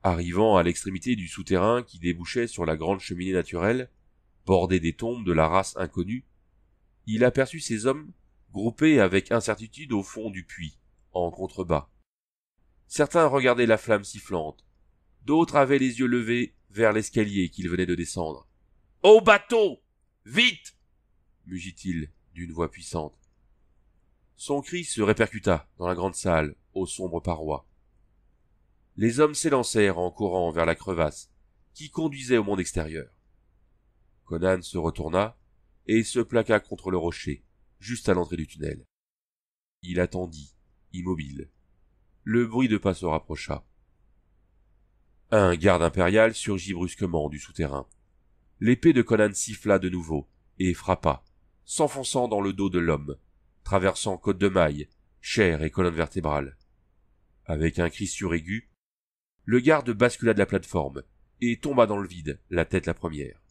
Arrivant à l'extrémité du souterrain qui débouchait sur la grande cheminée naturelle, bordée des tombes de la race inconnue, il aperçut ces hommes groupés avec incertitude au fond du puits, en contrebas. Certains regardaient la flamme sifflante, d'autres avaient les yeux levés vers l'escalier qu'ils venaient de descendre. Au bateau. Vite. mugit-il d'une voix puissante. Son cri se répercuta dans la grande salle, aux sombres parois. Les hommes s'élancèrent en courant vers la crevasse, qui conduisait au monde extérieur. Conan se retourna et se plaqua contre le rocher juste à l'entrée du tunnel. Il attendit, immobile. Le bruit de pas se rapprocha. Un garde impérial surgit brusquement du souterrain. L'épée de Conan siffla de nouveau et frappa, s'enfonçant dans le dos de l'homme, traversant côte de maille, chair et colonne vertébrale. Avec un cri suraigu, le garde bascula de la plateforme et tomba dans le vide, la tête la première.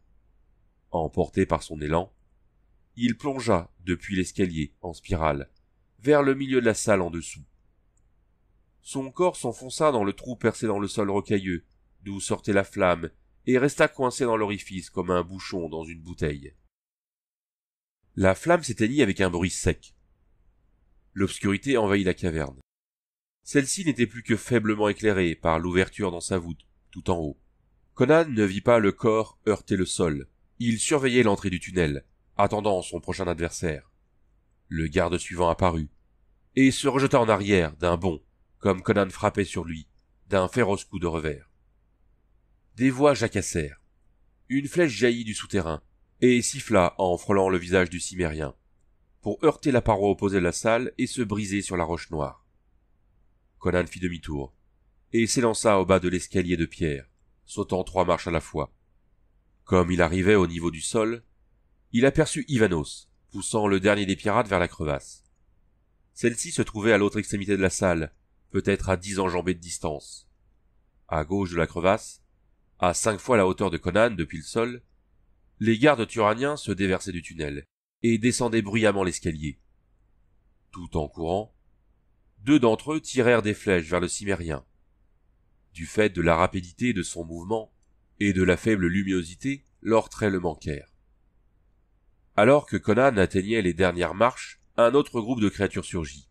Emporté par son élan, il plongea, depuis l'escalier, en spirale, vers le milieu de la salle en dessous. Son corps s'enfonça dans le trou percé dans le sol rocailleux, d'où sortait la flamme, et resta coincé dans l'orifice comme un bouchon dans une bouteille. La flamme s'éteignit avec un bruit sec. L'obscurité envahit la caverne. Celle-ci n'était plus que faiblement éclairée par l'ouverture dans sa voûte, tout en haut. Conan ne vit pas le corps heurter le sol. Il surveillait l'entrée du tunnel attendant son prochain adversaire. Le garde suivant apparut, et se rejeta en arrière d'un bond, comme Conan frappait sur lui, d'un féroce coup de revers. Des voix jacassèrent. Une flèche jaillit du souterrain, et siffla en frôlant le visage du cimérien, pour heurter la paroi opposée de la salle et se briser sur la roche noire. Conan fit demi-tour, et s'élança au bas de l'escalier de pierre, sautant trois marches à la fois. Comme il arrivait au niveau du sol, il aperçut Ivanos, poussant le dernier des pirates vers la crevasse. Celle-ci se trouvait à l'autre extrémité de la salle, peut-être à dix enjambées de distance. À gauche de la crevasse, à cinq fois la hauteur de Conan depuis le sol, les gardes turaniens se déversaient du tunnel et descendaient bruyamment l'escalier. Tout en courant, deux d'entre eux tirèrent des flèches vers le cimérien. Du fait de la rapidité de son mouvement et de la faible luminosité, leurs traits le manquèrent. Alors que Conan atteignait les dernières marches, un autre groupe de créatures surgit.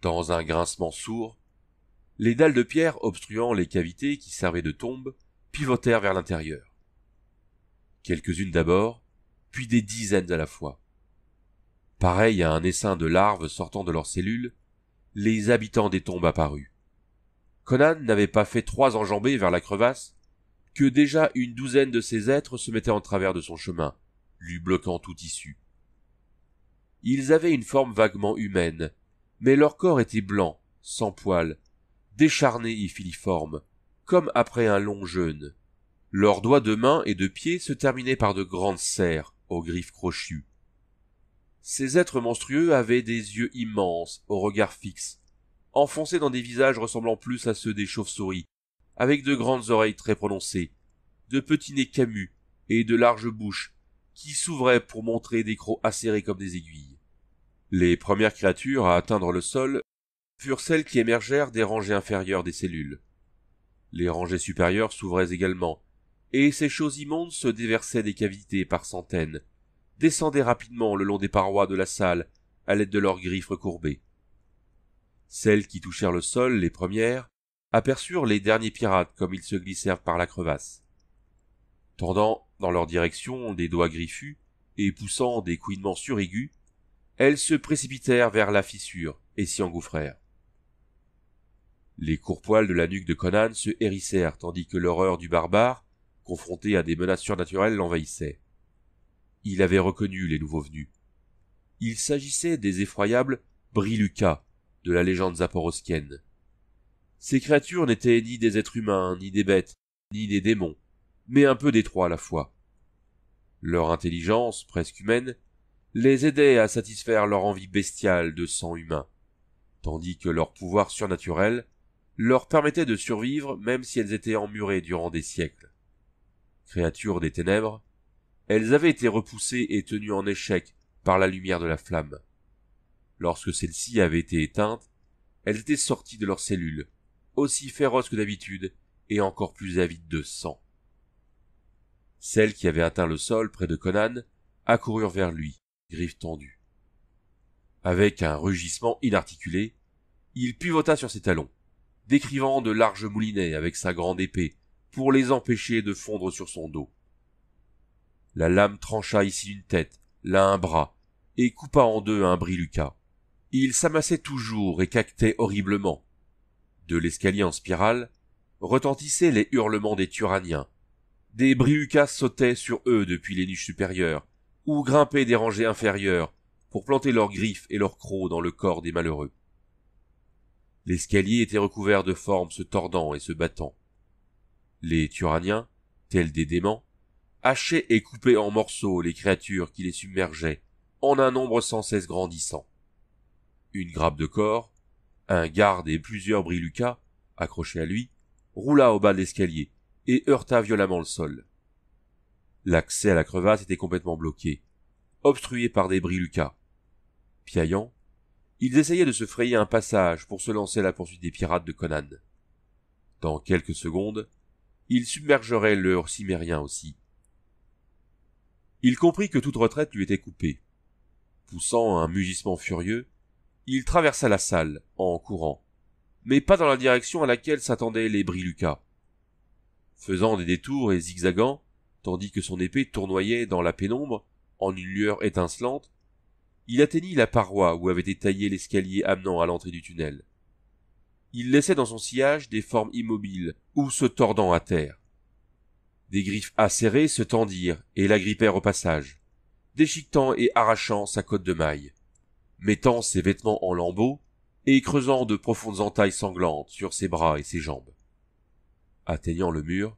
Dans un grincement sourd, les dalles de pierre obstruant les cavités qui servaient de tombes pivotèrent vers l'intérieur. Quelques-unes d'abord, puis des dizaines à la fois. Pareil à un essaim de larves sortant de leurs cellules, les habitants des tombes apparus. Conan n'avait pas fait trois enjambées vers la crevasse que déjà une douzaine de ces êtres se mettaient en travers de son chemin, lui bloquant tout issue. Ils avaient une forme vaguement humaine, mais leur corps était blanc, sans poils, décharné et filiforme, comme après un long jeûne. Leurs doigts de main et de pied se terminaient par de grandes serres, aux griffes crochues. Ces êtres monstrueux avaient des yeux immenses, au regard fixe, enfoncés dans des visages ressemblant plus à ceux des chauves-souris, avec de grandes oreilles très prononcées, de petits nez camus et de larges bouches qui s'ouvraient pour montrer des crocs acérés comme des aiguilles. Les premières créatures à atteindre le sol furent celles qui émergèrent des rangées inférieures des cellules. Les rangées supérieures s'ouvraient également, et ces choses immondes se déversaient des cavités par centaines, descendaient rapidement le long des parois de la salle à l'aide de leurs griffes recourbées. Celles qui touchèrent le sol, les premières, aperçurent les derniers pirates comme ils se glissèrent par la crevasse tendant dans leur direction des doigts griffus et poussant des couinements suraigus, elles se précipitèrent vers la fissure et s'y engouffrèrent. Les courpoils de la nuque de Conan se hérissèrent tandis que l'horreur du barbare, confronté à des menaces surnaturelles, l'envahissait. Il avait reconnu les nouveaux venus. Il s'agissait des effroyables Briluca de la légende zaporoskienne. Ces créatures n'étaient ni des êtres humains, ni des bêtes, ni des démons, mais un peu détroit à la fois. Leur intelligence, presque humaine, les aidait à satisfaire leur envie bestiale de sang humain, tandis que leur pouvoir surnaturel leur permettait de survivre même si elles étaient emmurées durant des siècles. Créatures des ténèbres, elles avaient été repoussées et tenues en échec par la lumière de la flamme. Lorsque celle-ci avait été éteinte, elles étaient sorties de leurs cellules, aussi féroces que d'habitude et encore plus avides de sang. Celles qui avaient atteint le sol près de Conan accoururent vers lui, griffes tendues. Avec un rugissement inarticulé, il pivota sur ses talons, décrivant de larges moulinets avec sa grande épée pour les empêcher de fondre sur son dos. La lame trancha ici une tête, là un bras, et coupa en deux un briluca. Il s'amassait toujours et cactait horriblement. De l'escalier en spirale retentissaient les hurlements des Turaniens, des briucas sautaient sur eux depuis les niches supérieures, ou grimpaient des rangées inférieures, pour planter leurs griffes et leurs crocs dans le corps des malheureux. L'escalier était recouvert de formes se tordant et se battant. Les Turaniens, tels des démons, hachaient et coupaient en morceaux les créatures qui les submergeaient, en un nombre sans cesse grandissant. Une grappe de corps, un garde et plusieurs brilucas, accrochés à lui, roula au bas de l'escalier, et heurta violemment le sol. L'accès à la crevasse était complètement bloqué, obstrué par des lucas. Piaillant, ils essayaient de se frayer un passage pour se lancer à la poursuite des pirates de Conan. Dans quelques secondes, ils submergeraient le cimérien aussi. Il comprit que toute retraite lui était coupée. Poussant un mugissement furieux, il traversa la salle en courant, mais pas dans la direction à laquelle s'attendaient les lucas faisant des détours et zigzagant, tandis que son épée tournoyait dans la pénombre, en une lueur étincelante, il atteignit la paroi où avait été taillé l'escalier amenant à l'entrée du tunnel. Il laissait dans son sillage des formes immobiles, ou se tordant à terre. Des griffes acérées se tendirent et l'agrippèrent au passage, déchiquetant et arrachant sa cotte de maille, mettant ses vêtements en lambeaux et creusant de profondes entailles sanglantes sur ses bras et ses jambes atteignant le mur,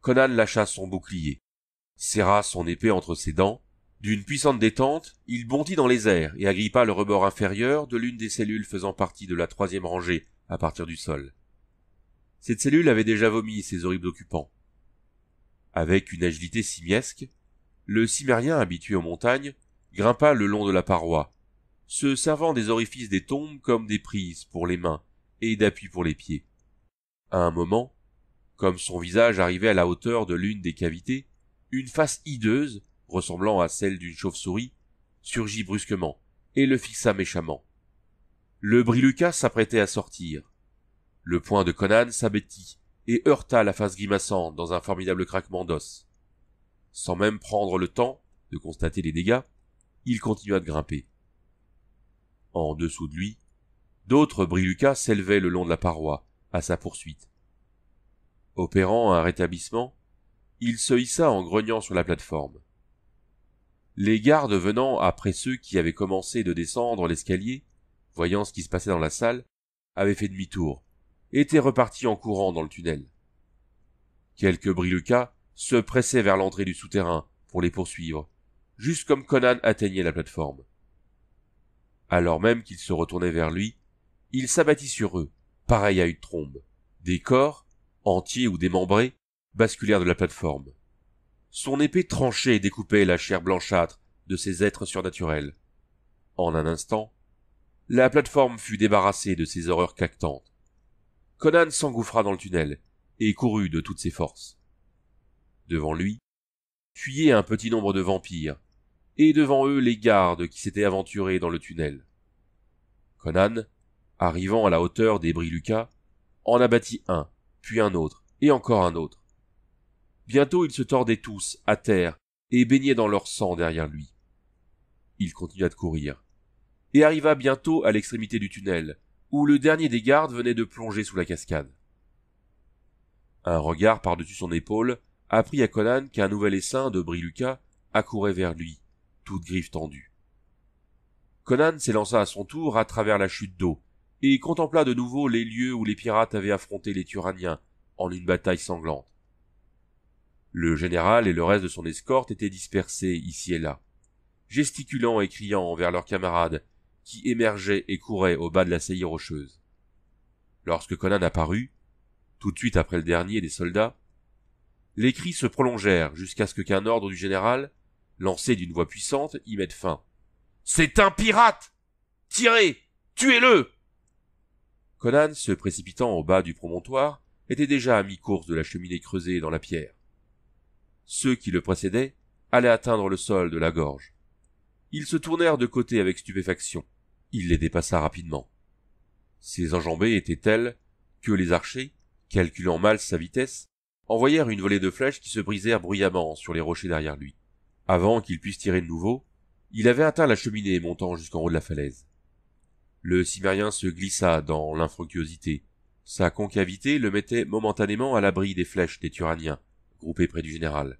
Conan lâcha son bouclier, serra son épée entre ses dents, d'une puissante détente, il bondit dans les airs et agrippa le rebord inférieur de l'une des cellules faisant partie de la troisième rangée à partir du sol. Cette cellule avait déjà vomi ses horribles occupants. Avec une agilité simiesque, le cimérien habitué aux montagnes grimpa le long de la paroi, se servant des orifices des tombes comme des prises pour les mains et d'appui pour les pieds. À un moment, comme son visage arrivait à la hauteur de l'une des cavités, une face hideuse, ressemblant à celle d'une chauve-souris, surgit brusquement et le fixa méchamment. Le briluca s'apprêtait à sortir. Le poing de Conan s'abattit et heurta la face grimaçante dans un formidable craquement d'os. Sans même prendre le temps de constater les dégâts, il continua de grimper. En dessous de lui, d'autres brilucas s'élevaient le long de la paroi, à sa poursuite, opérant un rétablissement, il se hissa en grognant sur la plateforme. Les gardes venant après ceux qui avaient commencé de descendre l'escalier, voyant ce qui se passait dans la salle, avaient fait demi-tour, étaient repartis en courant dans le tunnel. Quelques brilucas se pressaient vers l'entrée du souterrain pour les poursuivre, juste comme Conan atteignait la plateforme. Alors même qu'il se retournait vers lui, il s'abattit sur eux, pareil à une trombe. Des corps, entiers ou démembrés, basculèrent de la plateforme. Son épée tranchée découpait la chair blanchâtre de ces êtres surnaturels. En un instant, la plateforme fut débarrassée de ces horreurs cactantes. Conan s'engouffra dans le tunnel et courut de toutes ses forces. Devant lui, fuyaient un petit nombre de vampires, et devant eux les gardes qui s'étaient aventurés dans le tunnel. Conan, arrivant à la hauteur des Brilucas, en abattit un, puis un autre, et encore un autre. Bientôt ils se tordaient tous, à terre, et baignaient dans leur sang derrière lui. Il continua de courir, et arriva bientôt à l'extrémité du tunnel, où le dernier des gardes venait de plonger sous la cascade. Un regard par-dessus son épaule apprit à Conan qu'un nouvel essaim de Briluca accourait vers lui, toute griffe tendue. Conan s'élança à son tour à travers la chute d'eau, et contempla de nouveau les lieux où les pirates avaient affronté les Turaniens en une bataille sanglante. Le général et le reste de son escorte étaient dispersés ici et là, gesticulant et criant envers leurs camarades, qui émergeaient et couraient au bas de la saillie rocheuse. Lorsque Conan apparut, tout de suite après le dernier des soldats, les cris se prolongèrent jusqu'à ce qu'un ordre du général, lancé d'une voix puissante, y mette fin. C'est un pirate! Tirez! Tuez-le! Conan, se précipitant au bas du promontoire, était déjà à mi-course de la cheminée creusée dans la pierre. Ceux qui le précédaient allaient atteindre le sol de la gorge. Ils se tournèrent de côté avec stupéfaction. Il les dépassa rapidement. Ses enjambées étaient telles que les archers, calculant mal sa vitesse, envoyèrent une volée de flèches qui se brisèrent bruyamment sur les rochers derrière lui. Avant qu'il puisse tirer de nouveau, il avait atteint la cheminée montant jusqu'en haut de la falaise le Cimérien se glissa dans l'infructuosité. Sa concavité le mettait momentanément à l'abri des flèches des Turaniens, groupés près du général.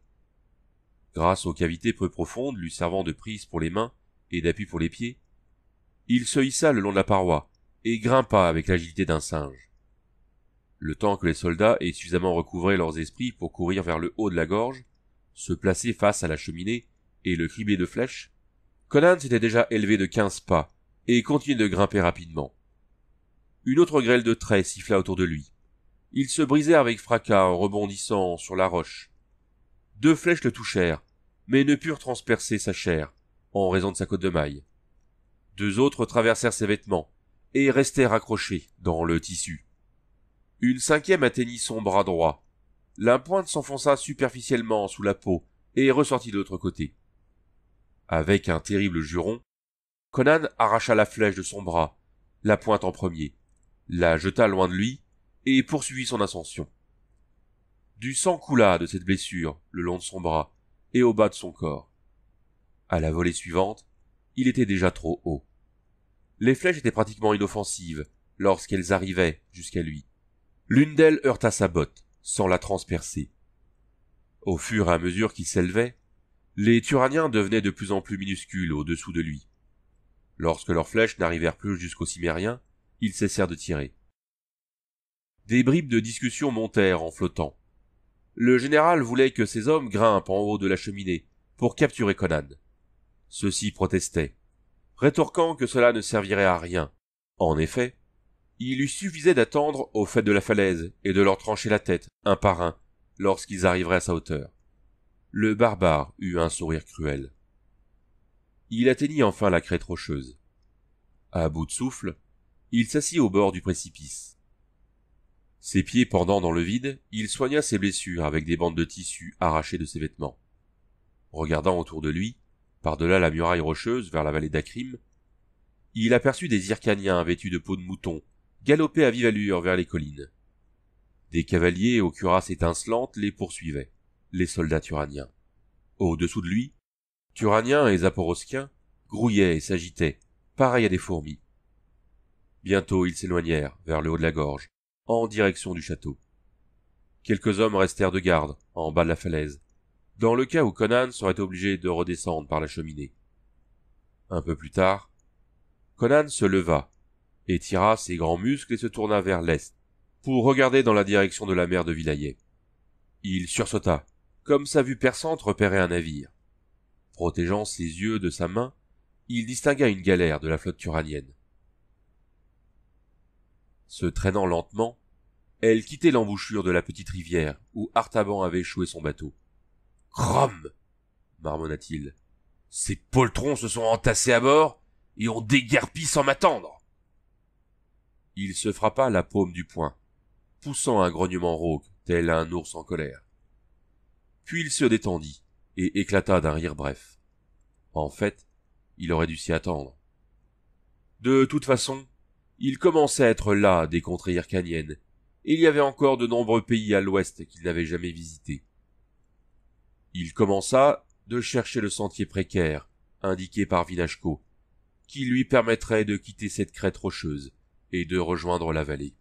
Grâce aux cavités peu profondes lui servant de prise pour les mains et d'appui pour les pieds, il se hissa le long de la paroi et grimpa avec l'agilité d'un singe. Le temps que les soldats aient suffisamment recouvré leurs esprits pour courir vers le haut de la gorge, se placer face à la cheminée et le cribler de flèches, Conan s'était déjà élevé de quinze pas et continue de grimper rapidement. Une autre grêle de traits siffla autour de lui. Il se brisèrent avec fracas en rebondissant sur la roche. Deux flèches le touchèrent, mais ne purent transpercer sa chair, en raison de sa côte de maille. Deux autres traversèrent ses vêtements, et restèrent accrochés dans le tissu. Une cinquième atteignit son bras droit. La pointe s'enfonça superficiellement sous la peau et ressortit de l'autre côté. Avec un terrible juron, Conan arracha la flèche de son bras, la pointe en premier, la jeta loin de lui, et poursuivit son ascension. Du sang coula de cette blessure le long de son bras et au bas de son corps. À la volée suivante, il était déjà trop haut. Les flèches étaient pratiquement inoffensives lorsqu'elles arrivaient jusqu'à lui. L'une d'elles heurta sa botte, sans la transpercer. Au fur et à mesure qu'il s'élevait, les Turaniens devenaient de plus en plus minuscules au-dessous de lui. Lorsque leurs flèches n'arrivèrent plus jusqu'aux cimérien, ils cessèrent de tirer. Des bribes de discussion montèrent en flottant. Le général voulait que ses hommes grimpent en haut de la cheminée pour capturer Conan. Ceux-ci protestaient, rétorquant que cela ne servirait à rien. En effet, il lui suffisait d'attendre au fait de la falaise et de leur trancher la tête, un par un, lorsqu'ils arriveraient à sa hauteur. Le barbare eut un sourire cruel il atteignit enfin la crête rocheuse. À bout de souffle, il s'assit au bord du précipice. Ses pieds pendant dans le vide, il soigna ses blessures avec des bandes de tissu arrachées de ses vêtements. Regardant autour de lui, par-delà la muraille rocheuse vers la vallée d'Akrim, il aperçut des Ircaniens vêtus de peaux de mouton, galoper à vive allure vers les collines. Des cavaliers aux cuirasses étincelantes les poursuivaient, les soldats turaniens. Au-dessous de lui, Turaniens et Zaporoskiens grouillaient et s'agitaient, pareils à des fourmis. Bientôt ils s'éloignèrent vers le haut de la gorge, en direction du château. Quelques hommes restèrent de garde, en bas de la falaise, dans le cas où Conan serait obligé de redescendre par la cheminée. Un peu plus tard, Conan se leva, étira ses grands muscles et se tourna vers l'est, pour regarder dans la direction de la mer de Vilayet. Il sursauta, comme sa vue perçante repérait un navire. Protégeant ses yeux de sa main, il distingua une galère de la flotte turanienne. Se traînant lentement, elle quittait l'embouchure de la petite rivière où Artaban avait échoué son bateau. Crom marmonna-t-il. Ces poltrons se sont entassés à bord et ont déguerpi sans m'attendre. Il se frappa la paume du poing, poussant un grognement rauque tel un ours en colère. Puis il se détendit, et éclata d'un rire bref. En fait, il aurait dû s'y attendre. De toute façon, il commençait à être là des contrées irkaniennes, et il y avait encore de nombreux pays à l'ouest qu'il n'avait jamais visités. Il commença de chercher le sentier précaire, indiqué par Vinachko, qui lui permettrait de quitter cette crête rocheuse et de rejoindre la vallée.